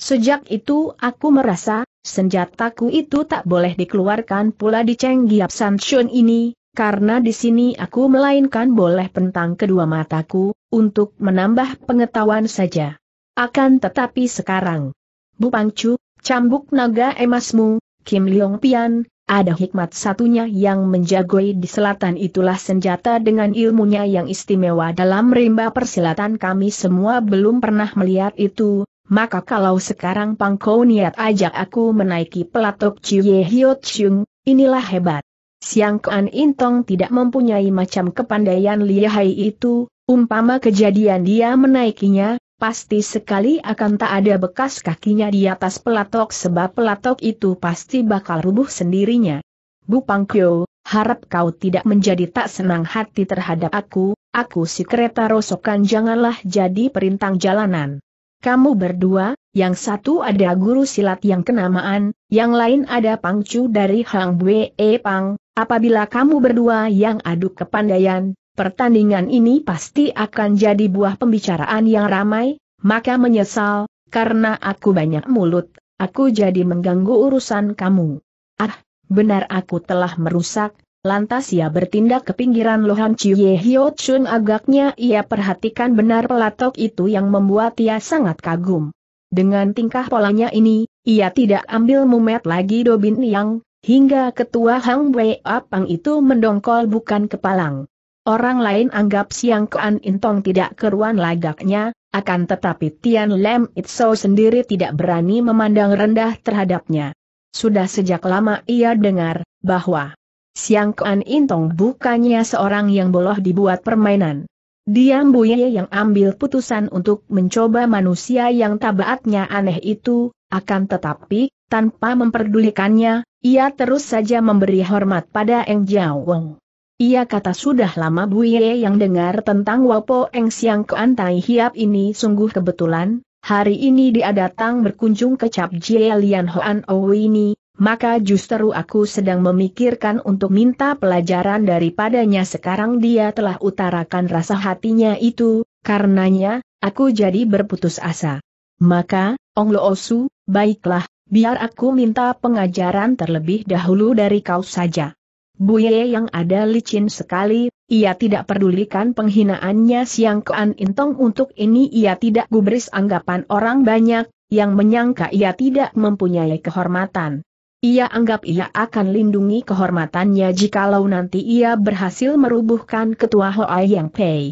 Sejak itu aku merasa, senjataku itu tak boleh dikeluarkan pula di Cheng Giap Shun ini, karena di sini aku melainkan boleh pentang kedua mataku, untuk menambah pengetahuan saja. Akan tetapi sekarang, Bu Pangcu, cambuk naga emasmu, Kim Leong Pian, ada hikmat satunya yang menjagoi di selatan itulah senjata dengan ilmunya yang istimewa dalam rimba persilatan kami semua belum pernah melihat itu, maka kalau sekarang Pangkau niat ajak aku menaiki pelatok Chiye Hyo Chung, inilah hebat. Siang Kuan Intong tidak mempunyai macam kepandaian lihai itu, Umpama kejadian dia menaikinya, pasti sekali akan tak ada bekas kakinya di atas pelatok sebab pelatok itu pasti bakal rubuh sendirinya. Bu Pangkyo, harap kau tidak menjadi tak senang hati terhadap aku, aku si kereta rosokan janganlah jadi perintang jalanan. Kamu berdua, yang satu ada guru silat yang kenamaan, yang lain ada pangcu dari Hang Bue Pang, apabila kamu berdua yang adu kepandaian, pertandingan ini pasti akan jadi buah pembicaraan yang ramai, maka menyesal, karena aku banyak mulut, aku jadi mengganggu urusan kamu. Ah, benar aku telah merusak, lantas ia bertindak ke pinggiran Lohan Chie Hyo Chun agaknya ia perhatikan benar pelatok itu yang membuat ia sangat kagum. Dengan tingkah polanya ini, ia tidak ambil mumet lagi Dobin Yang, hingga ketua Hang Wei Apang itu mendongkol bukan kepalang. Orang lain anggap Siang Kean Intong tidak keruan lagaknya, akan tetapi Tian Lem Itso sendiri tidak berani memandang rendah terhadapnya. Sudah sejak lama ia dengar, bahwa Siang Kean Intong bukannya seorang yang boleh dibuat permainan. Diam Buye yang ambil putusan untuk mencoba manusia yang tabaatnya aneh itu, akan tetapi, tanpa memperdulikannya, ia terus saja memberi hormat pada Eng Jiao Wong. Ia kata sudah lama bu Ye yang dengar tentang Wapo Eng Siang Kuan Tai Hiap ini sungguh kebetulan, hari ini dia datang berkunjung ke Cap Jie Lian Hoan ini maka justru aku sedang memikirkan untuk minta pelajaran daripadanya sekarang dia telah utarakan rasa hatinya itu, karenanya, aku jadi berputus asa. Maka, Ong Lo Osu, baiklah, biar aku minta pengajaran terlebih dahulu dari kau saja. Buye yang ada licin sekali, ia tidak pedulikan penghinaannya Siang Kean Intong untuk ini ia tidak gubris anggapan orang banyak, yang menyangka ia tidak mempunyai kehormatan. Ia anggap ia akan lindungi kehormatannya jikalau nanti ia berhasil merubuhkan ketua Hoa Yang Pei.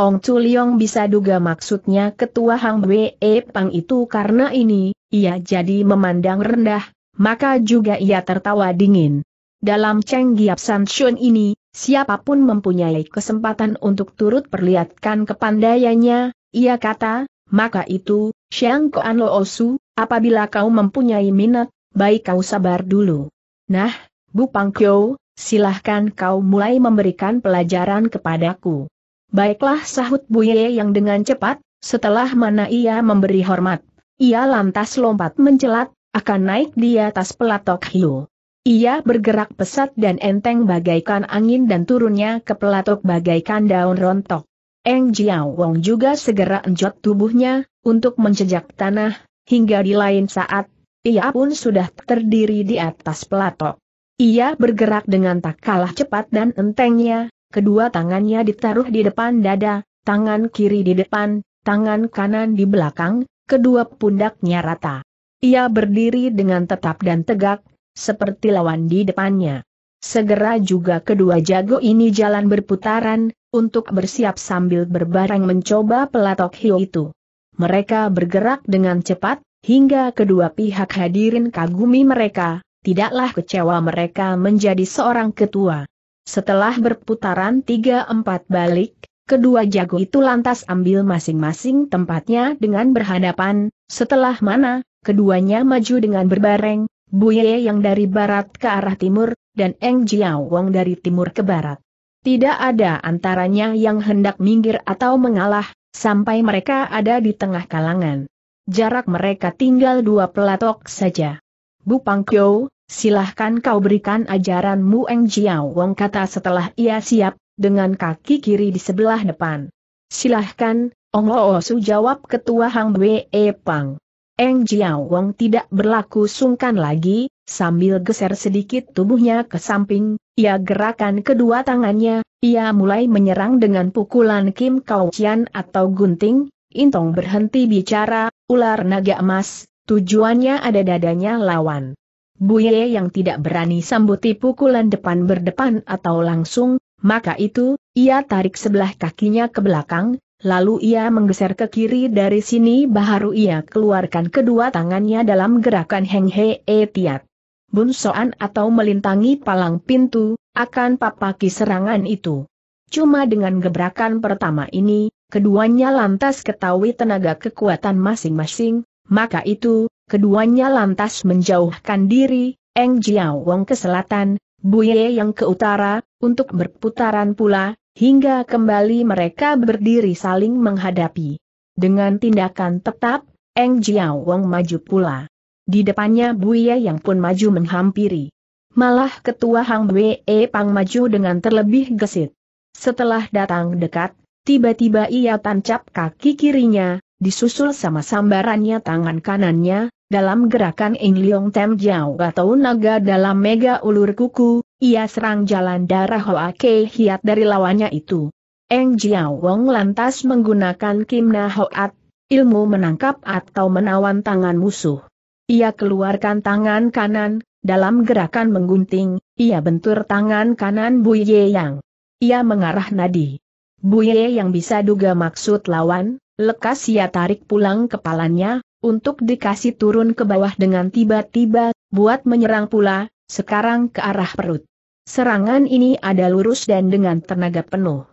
Ong Chuliong bisa duga maksudnya ketua Hang Wei Pang itu karena ini, ia jadi memandang rendah, maka juga ia tertawa dingin. Dalam Cheng Giap San Shun ini, siapapun mempunyai kesempatan untuk turut perlihatkan kepandaiannya, ia kata, maka itu, Xiang Koan Lo Osu, apabila kau mempunyai minat, baik kau sabar dulu. Nah, Bu Kyo, silahkan kau mulai memberikan pelajaran kepadaku. Baiklah sahut Bu Ye yang dengan cepat, setelah mana ia memberi hormat. Ia lantas lompat mencelat, akan naik di atas pelatok hiu. Ia bergerak pesat dan enteng bagaikan angin dan turunnya ke pelatuk bagaikan daun rontok. Eng Jiao Wong juga segera enjot tubuhnya, untuk menjejak tanah, hingga di lain saat, ia pun sudah terdiri di atas pelatok. Ia bergerak dengan tak kalah cepat dan entengnya, kedua tangannya ditaruh di depan dada, tangan kiri di depan, tangan kanan di belakang, kedua pundaknya rata. Ia berdiri dengan tetap dan tegak, seperti lawan di depannya. Segera juga kedua jago ini jalan berputaran, untuk bersiap sambil berbareng mencoba pelatok hiu itu. Mereka bergerak dengan cepat, hingga kedua pihak hadirin kagumi mereka, tidaklah kecewa mereka menjadi seorang ketua. Setelah berputaran tiga empat balik, kedua jago itu lantas ambil masing-masing tempatnya dengan berhadapan, setelah mana, keduanya maju dengan berbareng, Bu Ye yang dari barat ke arah timur, dan Eng Jiao Wong dari timur ke barat. Tidak ada antaranya yang hendak minggir atau mengalah, sampai mereka ada di tengah kalangan. Jarak mereka tinggal dua pelatok saja. Bu Pangkyo, silahkan kau berikan ajaranmu Eng Jiao Wong kata setelah ia siap, dengan kaki kiri di sebelah depan. Silahkan, Ong Loosu jawab ketua Hang Wee Pang. Eng Jiao Wong tidak berlaku sungkan lagi, sambil geser sedikit tubuhnya ke samping, ia gerakan kedua tangannya, ia mulai menyerang dengan pukulan Kim Kau Chian atau gunting, Intong berhenti bicara, ular naga emas, tujuannya ada dadanya lawan. Buye yang tidak berani sambuti pukulan depan berdepan atau langsung, maka itu, ia tarik sebelah kakinya ke belakang, Lalu ia menggeser ke kiri dari sini baru ia keluarkan kedua tangannya dalam gerakan Heng He E Tiat. Bunsoan atau melintangi palang pintu, akan papaki serangan itu. Cuma dengan gebrakan pertama ini, keduanya lantas ketahui tenaga kekuatan masing-masing, maka itu, keduanya lantas menjauhkan diri, Eng Jiao Wong ke selatan, ye yang ke utara, untuk berputaran pula, hingga kembali mereka berdiri saling menghadapi. Dengan tindakan tetap, Eng Jiao Wong maju pula. Di depannya Buya yang pun maju menghampiri. Malah ketua Hang Wei e Pang maju dengan terlebih gesit. Setelah datang dekat, tiba-tiba ia tancap kaki kirinya, disusul sama sambarannya tangan kanannya, dalam gerakan In Leong Tem Jiao atau naga dalam mega ulur kuku, ia serang jalan darah Hoa Kei Hiat dari lawannya itu. Eng Jiao Wong lantas menggunakan Kim Na Hoat, ilmu menangkap atau menawan tangan musuh. Ia keluarkan tangan kanan, dalam gerakan menggunting, ia bentur tangan kanan Bu Ye Yang. Ia mengarah nadi. Bu Ye yang bisa duga maksud lawan, lekas ia tarik pulang kepalanya, untuk dikasih turun ke bawah dengan tiba-tiba, buat menyerang pula, sekarang ke arah perut. Serangan ini ada lurus dan dengan tenaga penuh.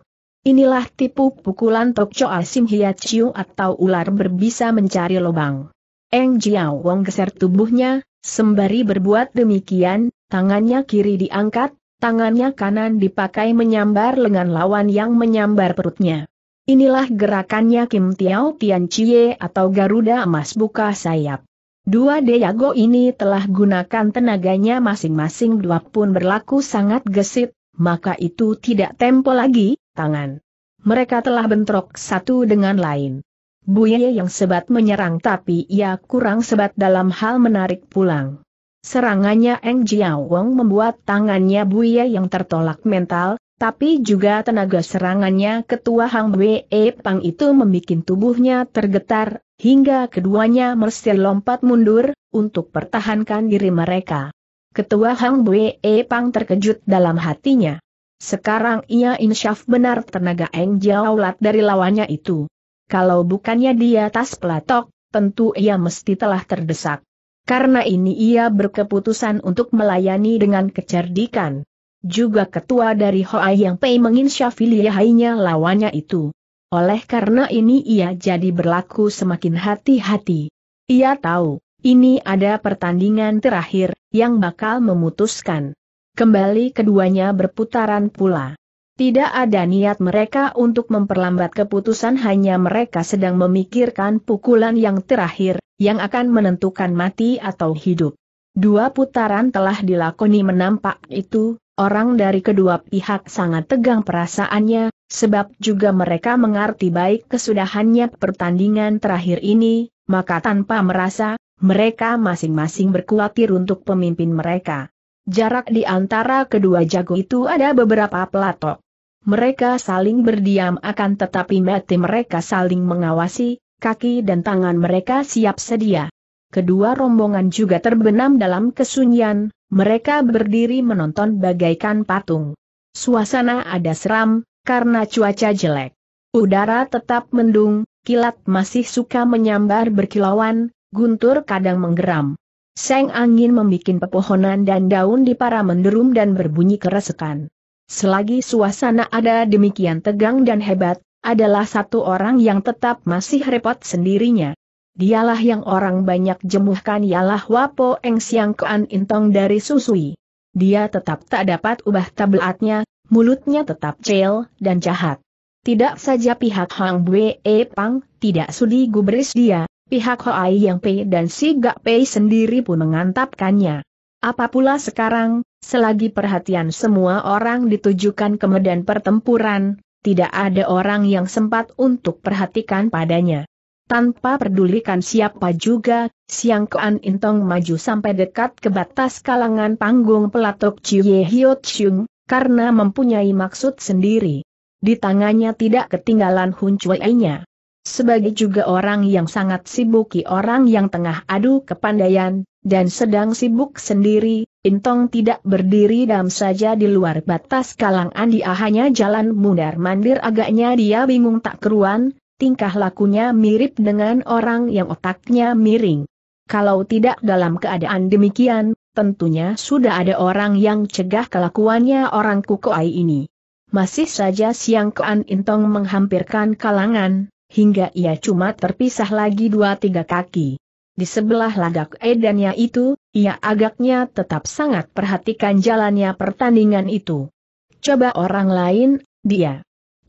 Inilah tipu pukulan Tokcho Asim Hiachiu atau ular berbisa mencari lubang. Eng Jiao Wong geser tubuhnya, sembari berbuat demikian, tangannya kiri diangkat, tangannya kanan dipakai menyambar lengan lawan yang menyambar perutnya. Inilah gerakannya Kim Tiao Tian Chie atau Garuda Emas Buka Sayap. Dua Deyago ini telah gunakan tenaganya masing-masing dua pun berlaku sangat gesit, maka itu tidak tempo lagi, tangan. Mereka telah bentrok satu dengan lain. Buye yang sebat menyerang tapi ia kurang sebat dalam hal menarik pulang. Serangannya Eng Jiao Wong membuat tangannya Buye yang tertolak mental, tapi juga tenaga serangannya ketua Hang Wei Pang itu membuat tubuhnya tergetar, hingga keduanya mesti lompat mundur, untuk pertahankan diri mereka. Ketua Hang Wei Pang terkejut dalam hatinya. Sekarang ia insyaf benar tenaga Eng Jiaolat dari lawannya itu. Kalau bukannya di atas pelatok, tentu ia mesti telah terdesak. Karena ini ia berkeputusan untuk melayani dengan kecerdikan juga ketua dari Hoa Yang Pei menginsyafiliyahainya lawannya itu. Oleh karena ini ia jadi berlaku semakin hati-hati. Ia tahu, ini ada pertandingan terakhir, yang bakal memutuskan. Kembali keduanya berputaran pula. Tidak ada niat mereka untuk memperlambat keputusan hanya mereka sedang memikirkan pukulan yang terakhir, yang akan menentukan mati atau hidup. Dua putaran telah dilakoni menampak itu, orang dari kedua pihak sangat tegang perasaannya, sebab juga mereka mengerti baik kesudahannya pertandingan terakhir ini, maka tanpa merasa, mereka masing-masing berkuatir untuk pemimpin mereka. Jarak di antara kedua jago itu ada beberapa pelatok. Mereka saling berdiam akan tetapi mati mereka saling mengawasi, kaki dan tangan mereka siap sedia. Kedua rombongan juga terbenam dalam kesunyian, mereka berdiri menonton bagaikan patung. Suasana ada seram, karena cuaca jelek. Udara tetap mendung, kilat masih suka menyambar berkilauan, guntur kadang menggeram. Seng angin membuat pepohonan dan daun di para menderum dan berbunyi keresekan. Selagi suasana ada demikian tegang dan hebat, adalah satu orang yang tetap masih repot sendirinya. Dialah yang orang banyak jemuhkan ialah Wapo Eng Siang Kean Intong dari Susui. Dia tetap tak dapat ubah tabelatnya, mulutnya tetap cel dan jahat. Tidak saja pihak Hang Bue e Pang, tidak sudi gubris dia, pihak Ho Ai Yang Pei dan Si Gak Pei sendiri pun mengantapkannya. Apa pula sekarang, selagi perhatian semua orang ditujukan ke medan pertempuran, tidak ada orang yang sempat untuk perhatikan padanya. Tanpa pedulikan siapa juga, Siang Kuan Intong maju sampai dekat ke batas kalangan panggung pelatok Chie Hyo Chung, karena mempunyai maksud sendiri. Di tangannya tidak ketinggalan Hun nya Sebagai juga orang yang sangat sibuki orang yang tengah adu kepandaian, dan sedang sibuk sendiri, Intong tidak berdiri dam saja di luar batas kalangan dia hanya jalan mundar-mandir agaknya dia bingung tak keruan, tingkah lakunya mirip dengan orang yang otaknya miring. Kalau tidak dalam keadaan demikian, tentunya sudah ada orang yang cegah kelakuannya orang kukuai ini. Masih saja Siang kean Intong menghampirkan kalangan, hingga ia cuma terpisah lagi dua tiga kaki. Di sebelah lagak edannya itu, ia agaknya tetap sangat perhatikan jalannya pertandingan itu. Coba orang lain, dia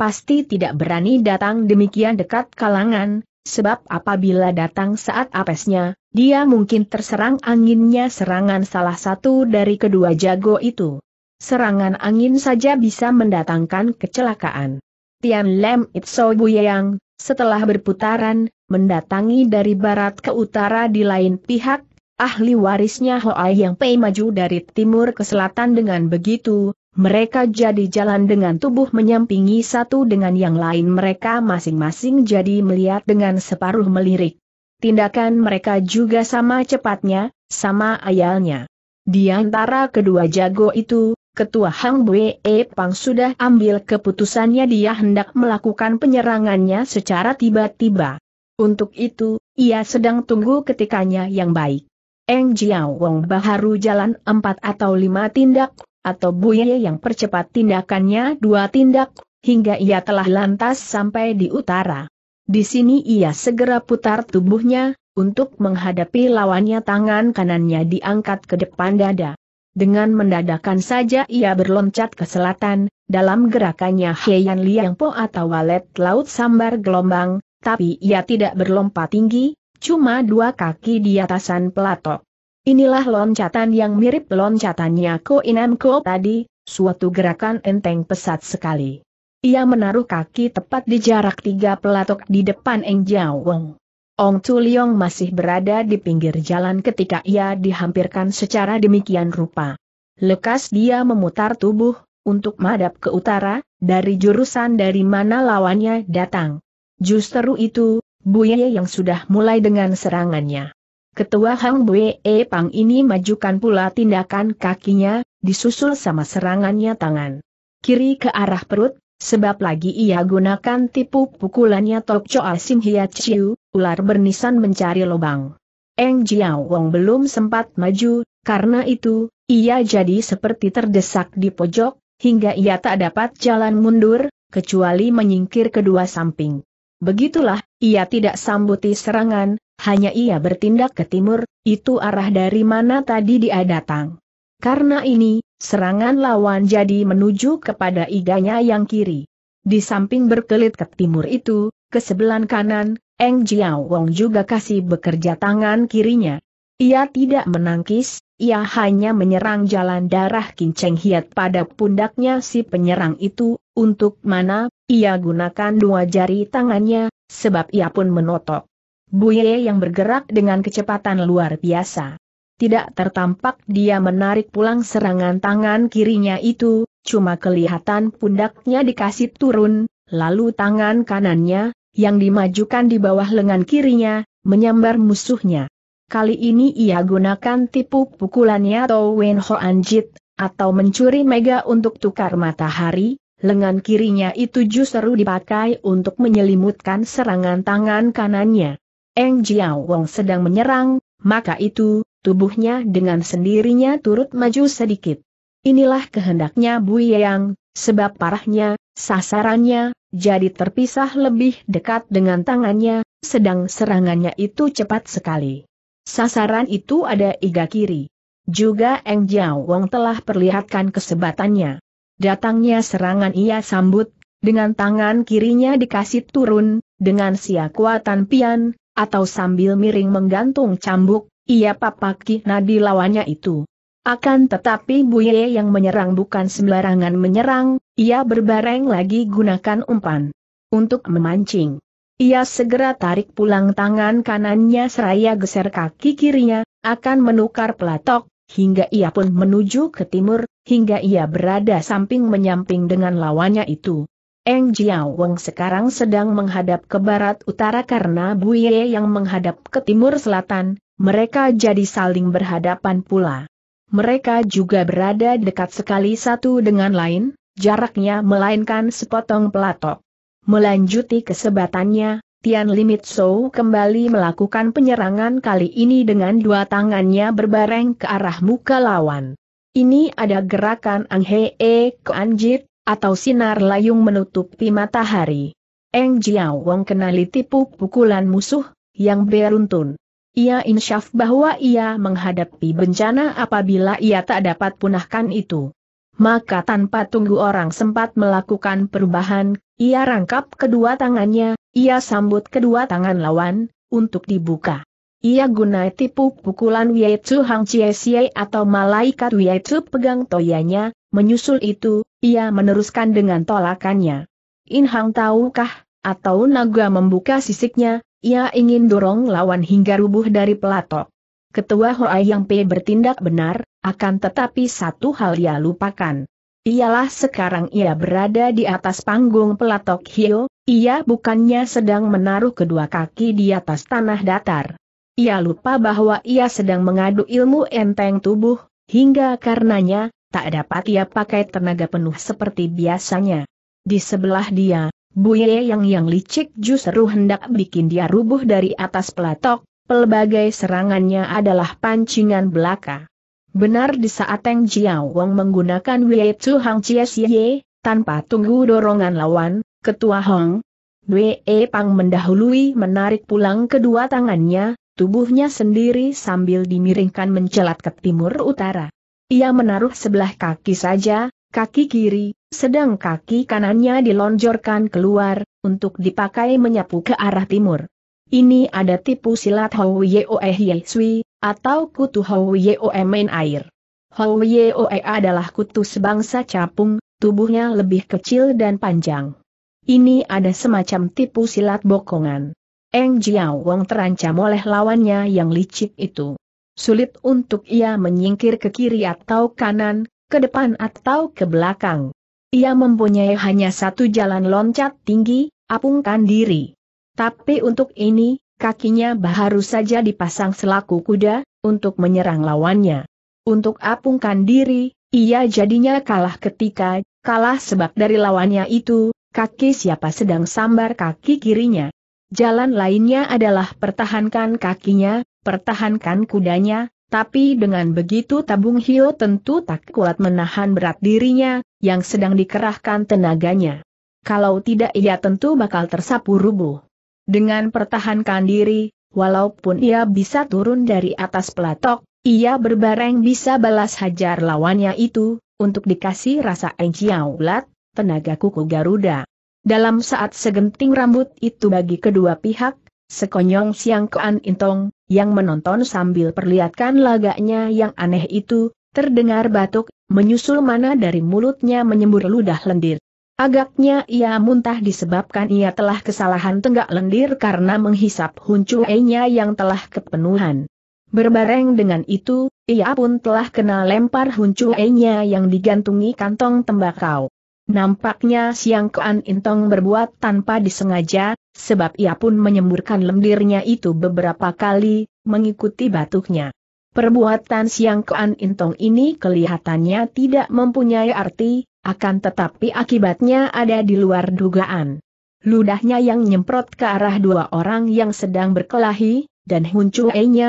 pasti tidak berani datang demikian dekat kalangan, sebab apabila datang saat apesnya, dia mungkin terserang anginnya serangan salah satu dari kedua jago itu. Serangan angin saja bisa mendatangkan kecelakaan. Tian Lem Itso Buyang, setelah berputaran, mendatangi dari barat ke utara di lain pihak, ahli warisnya Hoai Yang Pei maju dari timur ke selatan dengan begitu, mereka jadi jalan dengan tubuh menyampingi satu dengan yang lain mereka masing-masing jadi melihat dengan separuh melirik. Tindakan mereka juga sama cepatnya, sama ayalnya. Di antara kedua jago itu, Ketua Hang Bwe Pang sudah ambil keputusannya dia hendak melakukan penyerangannya secara tiba-tiba. Untuk itu, ia sedang tunggu ketikanya yang baik. Eng Jiao Wong baharu jalan empat atau lima tindak atau buye yang percepat tindakannya dua tindak, hingga ia telah lantas sampai di utara. Di sini ia segera putar tubuhnya, untuk menghadapi lawannya tangan kanannya diangkat ke depan dada. Dengan mendadakan saja ia berloncat ke selatan, dalam gerakannya Heian Liang Po atau walet laut sambar gelombang, tapi ia tidak berlompat tinggi, cuma dua kaki di atasan pelatok. Inilah loncatan yang mirip loncatannya Ko Inan Ko tadi, suatu gerakan enteng pesat sekali. Ia menaruh kaki tepat di jarak tiga pelatok di depan Eng Jiao Wong. Ong Tuliong masih berada di pinggir jalan ketika ia dihampirkan secara demikian rupa. Lekas dia memutar tubuh, untuk madap ke utara, dari jurusan dari mana lawannya datang. Justru itu, Buye yang sudah mulai dengan serangannya. Ketua Hang Bue e Pang ini majukan pula tindakan kakinya, disusul sama serangannya tangan kiri ke arah perut, sebab lagi ia gunakan tipu pukulannya Tok Choa Sim Hia Chiu, ular bernisan mencari lubang. Eng Jiao Wong belum sempat maju, karena itu, ia jadi seperti terdesak di pojok, hingga ia tak dapat jalan mundur, kecuali menyingkir kedua samping. Begitulah, ia tidak sambuti serangan, hanya ia bertindak ke timur, itu arah dari mana tadi dia datang. Karena ini, serangan lawan jadi menuju kepada iganya yang kiri. Di samping berkelit ke timur itu, ke sebelah kanan, Eng Jiao Wong juga kasih bekerja tangan kirinya. Ia tidak menangkis, ia hanya menyerang jalan darah kinceng hiat pada pundaknya si penyerang itu, untuk mana, ia gunakan dua jari tangannya, sebab ia pun menotok. Buye yang bergerak dengan kecepatan luar biasa. Tidak tertampak dia menarik pulang serangan tangan kirinya itu, cuma kelihatan pundaknya dikasih turun, lalu tangan kanannya, yang dimajukan di bawah lengan kirinya, menyambar musuhnya. Kali ini ia gunakan tipu pukulannya atau Wen Ho Anjit, atau mencuri mega untuk tukar matahari, lengan kirinya itu justru dipakai untuk menyelimutkan serangan tangan kanannya. Eng Jiao Wong sedang menyerang, maka itu, tubuhnya dengan sendirinya turut maju sedikit. Inilah kehendaknya Bu Yang, sebab parahnya, sasarannya, jadi terpisah lebih dekat dengan tangannya, sedang serangannya itu cepat sekali. Sasaran itu ada iga kiri. Juga Eng Jiao Wong telah perlihatkan kesebatannya. Datangnya serangan ia sambut, dengan tangan kirinya dikasih turun, dengan sia kuatan pian, atau sambil miring menggantung cambuk, ia papaki nadi lawannya itu. Akan tetapi Buye yang menyerang bukan sembarangan menyerang, ia berbareng lagi gunakan umpan. Untuk memancing. Ia segera tarik pulang tangan kanannya seraya geser kaki kirinya, akan menukar pelatok, hingga ia pun menuju ke timur, hingga ia berada samping menyamping dengan lawannya itu. Eng Jiao Weng sekarang sedang menghadap ke barat utara karena Buye yang menghadap ke timur selatan, mereka jadi saling berhadapan pula. Mereka juga berada dekat sekali satu dengan lain, jaraknya melainkan sepotong pelatok. Melanjuti kesebatannya, Tian Limit Limitso kembali melakukan penyerangan kali ini dengan dua tangannya berbareng ke arah muka lawan. Ini ada gerakan Ang Hee Anjit, atau sinar layung menutupi matahari. Eng Jiao Wong kenali tipu pukulan musuh, yang beruntun. Ia insyaf bahwa ia menghadapi bencana apabila ia tak dapat punahkan itu maka tanpa tunggu orang sempat melakukan perubahan, ia rangkap kedua tangannya, ia sambut kedua tangan lawan, untuk dibuka. Ia gunai tipu pukulan Chu Hang Chie Sie atau malaikat Chu pegang toyanya, menyusul itu, ia meneruskan dengan tolakannya. In Hang tahukah, atau naga membuka sisiknya, ia ingin dorong lawan hingga rubuh dari pelatok. Ketua Hoa Yang Pei bertindak benar, akan tetapi satu hal ia lupakan. Ialah sekarang ia berada di atas panggung pelatok Hio, ia bukannya sedang menaruh kedua kaki di atas tanah datar. Ia lupa bahwa ia sedang mengadu ilmu enteng tubuh, hingga karenanya, tak dapat ia pakai tenaga penuh seperti biasanya. Di sebelah dia, Bu Ye yang yang licik justru hendak bikin dia rubuh dari atas pelatok, pelbagai serangannya adalah pancingan belaka. Benar di saat Teng Jiao Wong menggunakan Wei Chu Hang Chie tanpa tunggu dorongan lawan, Ketua Hong, Wei Pang mendahului menarik pulang kedua tangannya, tubuhnya sendiri sambil dimiringkan mencelat ke timur utara. Ia menaruh sebelah kaki saja, kaki kiri, sedang kaki kanannya dilonjorkan keluar, untuk dipakai menyapu ke arah timur. Ini ada tipu silat Hou Yeoe Hie Sui, atau kutu Hou Yeoe main air. Hou Yeoe adalah kutu sebangsa capung, tubuhnya lebih kecil dan panjang. Ini ada semacam tipu silat bokongan. Eng Jiao Wong terancam oleh lawannya yang licik itu. Sulit untuk ia menyingkir ke kiri atau kanan, ke depan atau ke belakang. Ia mempunyai hanya satu jalan loncat tinggi, apungkan diri. Tapi untuk ini, kakinya baru saja dipasang selaku kuda, untuk menyerang lawannya. Untuk apungkan diri, ia jadinya kalah ketika, kalah sebab dari lawannya itu, kaki siapa sedang sambar kaki kirinya. Jalan lainnya adalah pertahankan kakinya, pertahankan kudanya, tapi dengan begitu Tabung Hio tentu tak kuat menahan berat dirinya, yang sedang dikerahkan tenaganya. Kalau tidak ia tentu bakal tersapu rubuh. Dengan pertahankan diri, walaupun ia bisa turun dari atas pelatok, ia berbareng bisa balas hajar lawannya itu, untuk dikasih rasa enciaulat, tenaga kuku Garuda. Dalam saat segenting rambut itu bagi kedua pihak, sekonyong siang Kean Intong, yang menonton sambil perlihatkan lagaknya yang aneh itu, terdengar batuk, menyusul mana dari mulutnya menyembur ludah lendir. Agaknya ia muntah disebabkan ia telah kesalahan tenggak lendir karena menghisap huncu enya yang telah kepenuhan. Berbareng dengan itu, ia pun telah kena lempar huncu enya yang digantungi kantong tembakau. Nampaknya Siang Kean Intong berbuat tanpa disengaja, sebab ia pun menyemburkan lendirnya itu beberapa kali, mengikuti batuknya. Perbuatan Siang Kean Intong ini kelihatannya tidak mempunyai arti, akan tetapi akibatnya ada di luar dugaan. Ludahnya yang nyemprot ke arah dua orang yang sedang berkelahi, dan Hun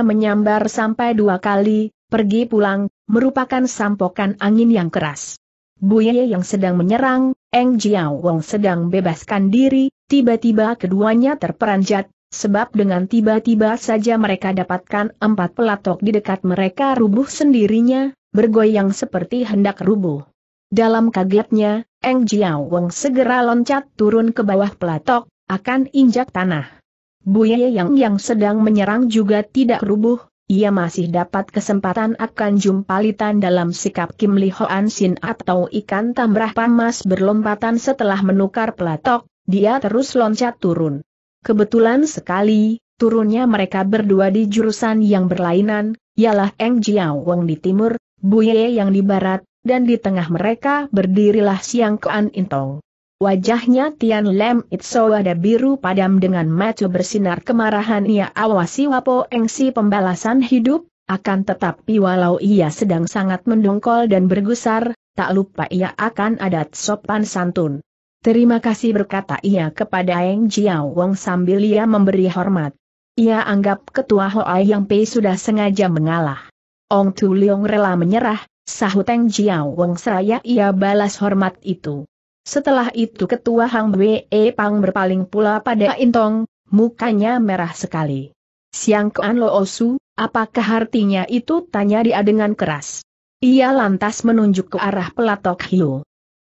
menyambar sampai dua kali, pergi pulang, merupakan sampokan angin yang keras. Buye yang sedang menyerang, Eng Jiao Wong sedang bebaskan diri, tiba-tiba keduanya terperanjat, sebab dengan tiba-tiba saja mereka dapatkan empat pelatok di dekat mereka rubuh sendirinya, bergoyang seperti hendak rubuh. Dalam kagetnya, Eng Jiao Weng segera loncat turun ke bawah pelatok, akan injak tanah. Buye Yang yang sedang menyerang juga tidak rubuh, ia masih dapat kesempatan akan jumpalitan dalam sikap Kim Li An Sin atau ikan tambrah pamas berlompatan setelah menukar pelatok, dia terus loncat turun. Kebetulan sekali, turunnya mereka berdua di jurusan yang berlainan, ialah Eng Jiao Wang di timur, Buye yang di barat, dan di tengah mereka berdirilah Siang Kuan Intong. Wajahnya Tian Lem Itso ada biru padam dengan mata bersinar kemarahan ia awasi Wapo Engsi pembalasan hidup, akan tetapi walau ia sedang sangat mendongkol dan bergusar, tak lupa ia akan adat sopan santun. Terima kasih berkata ia kepada Eng Jiao Wong sambil ia memberi hormat. Ia anggap ketua Hoa Yang Pei sudah sengaja mengalah. Ong Tu Leong rela menyerah, Sahut Teng Jiao Weng seraya ia balas hormat itu. Setelah itu ketua Hang Wei e Pang berpaling pula pada Intong, mukanya merah sekali. Siang Kuan Lo Osu, apakah artinya itu tanya dia dengan keras. Ia lantas menunjuk ke arah pelatok Hiu.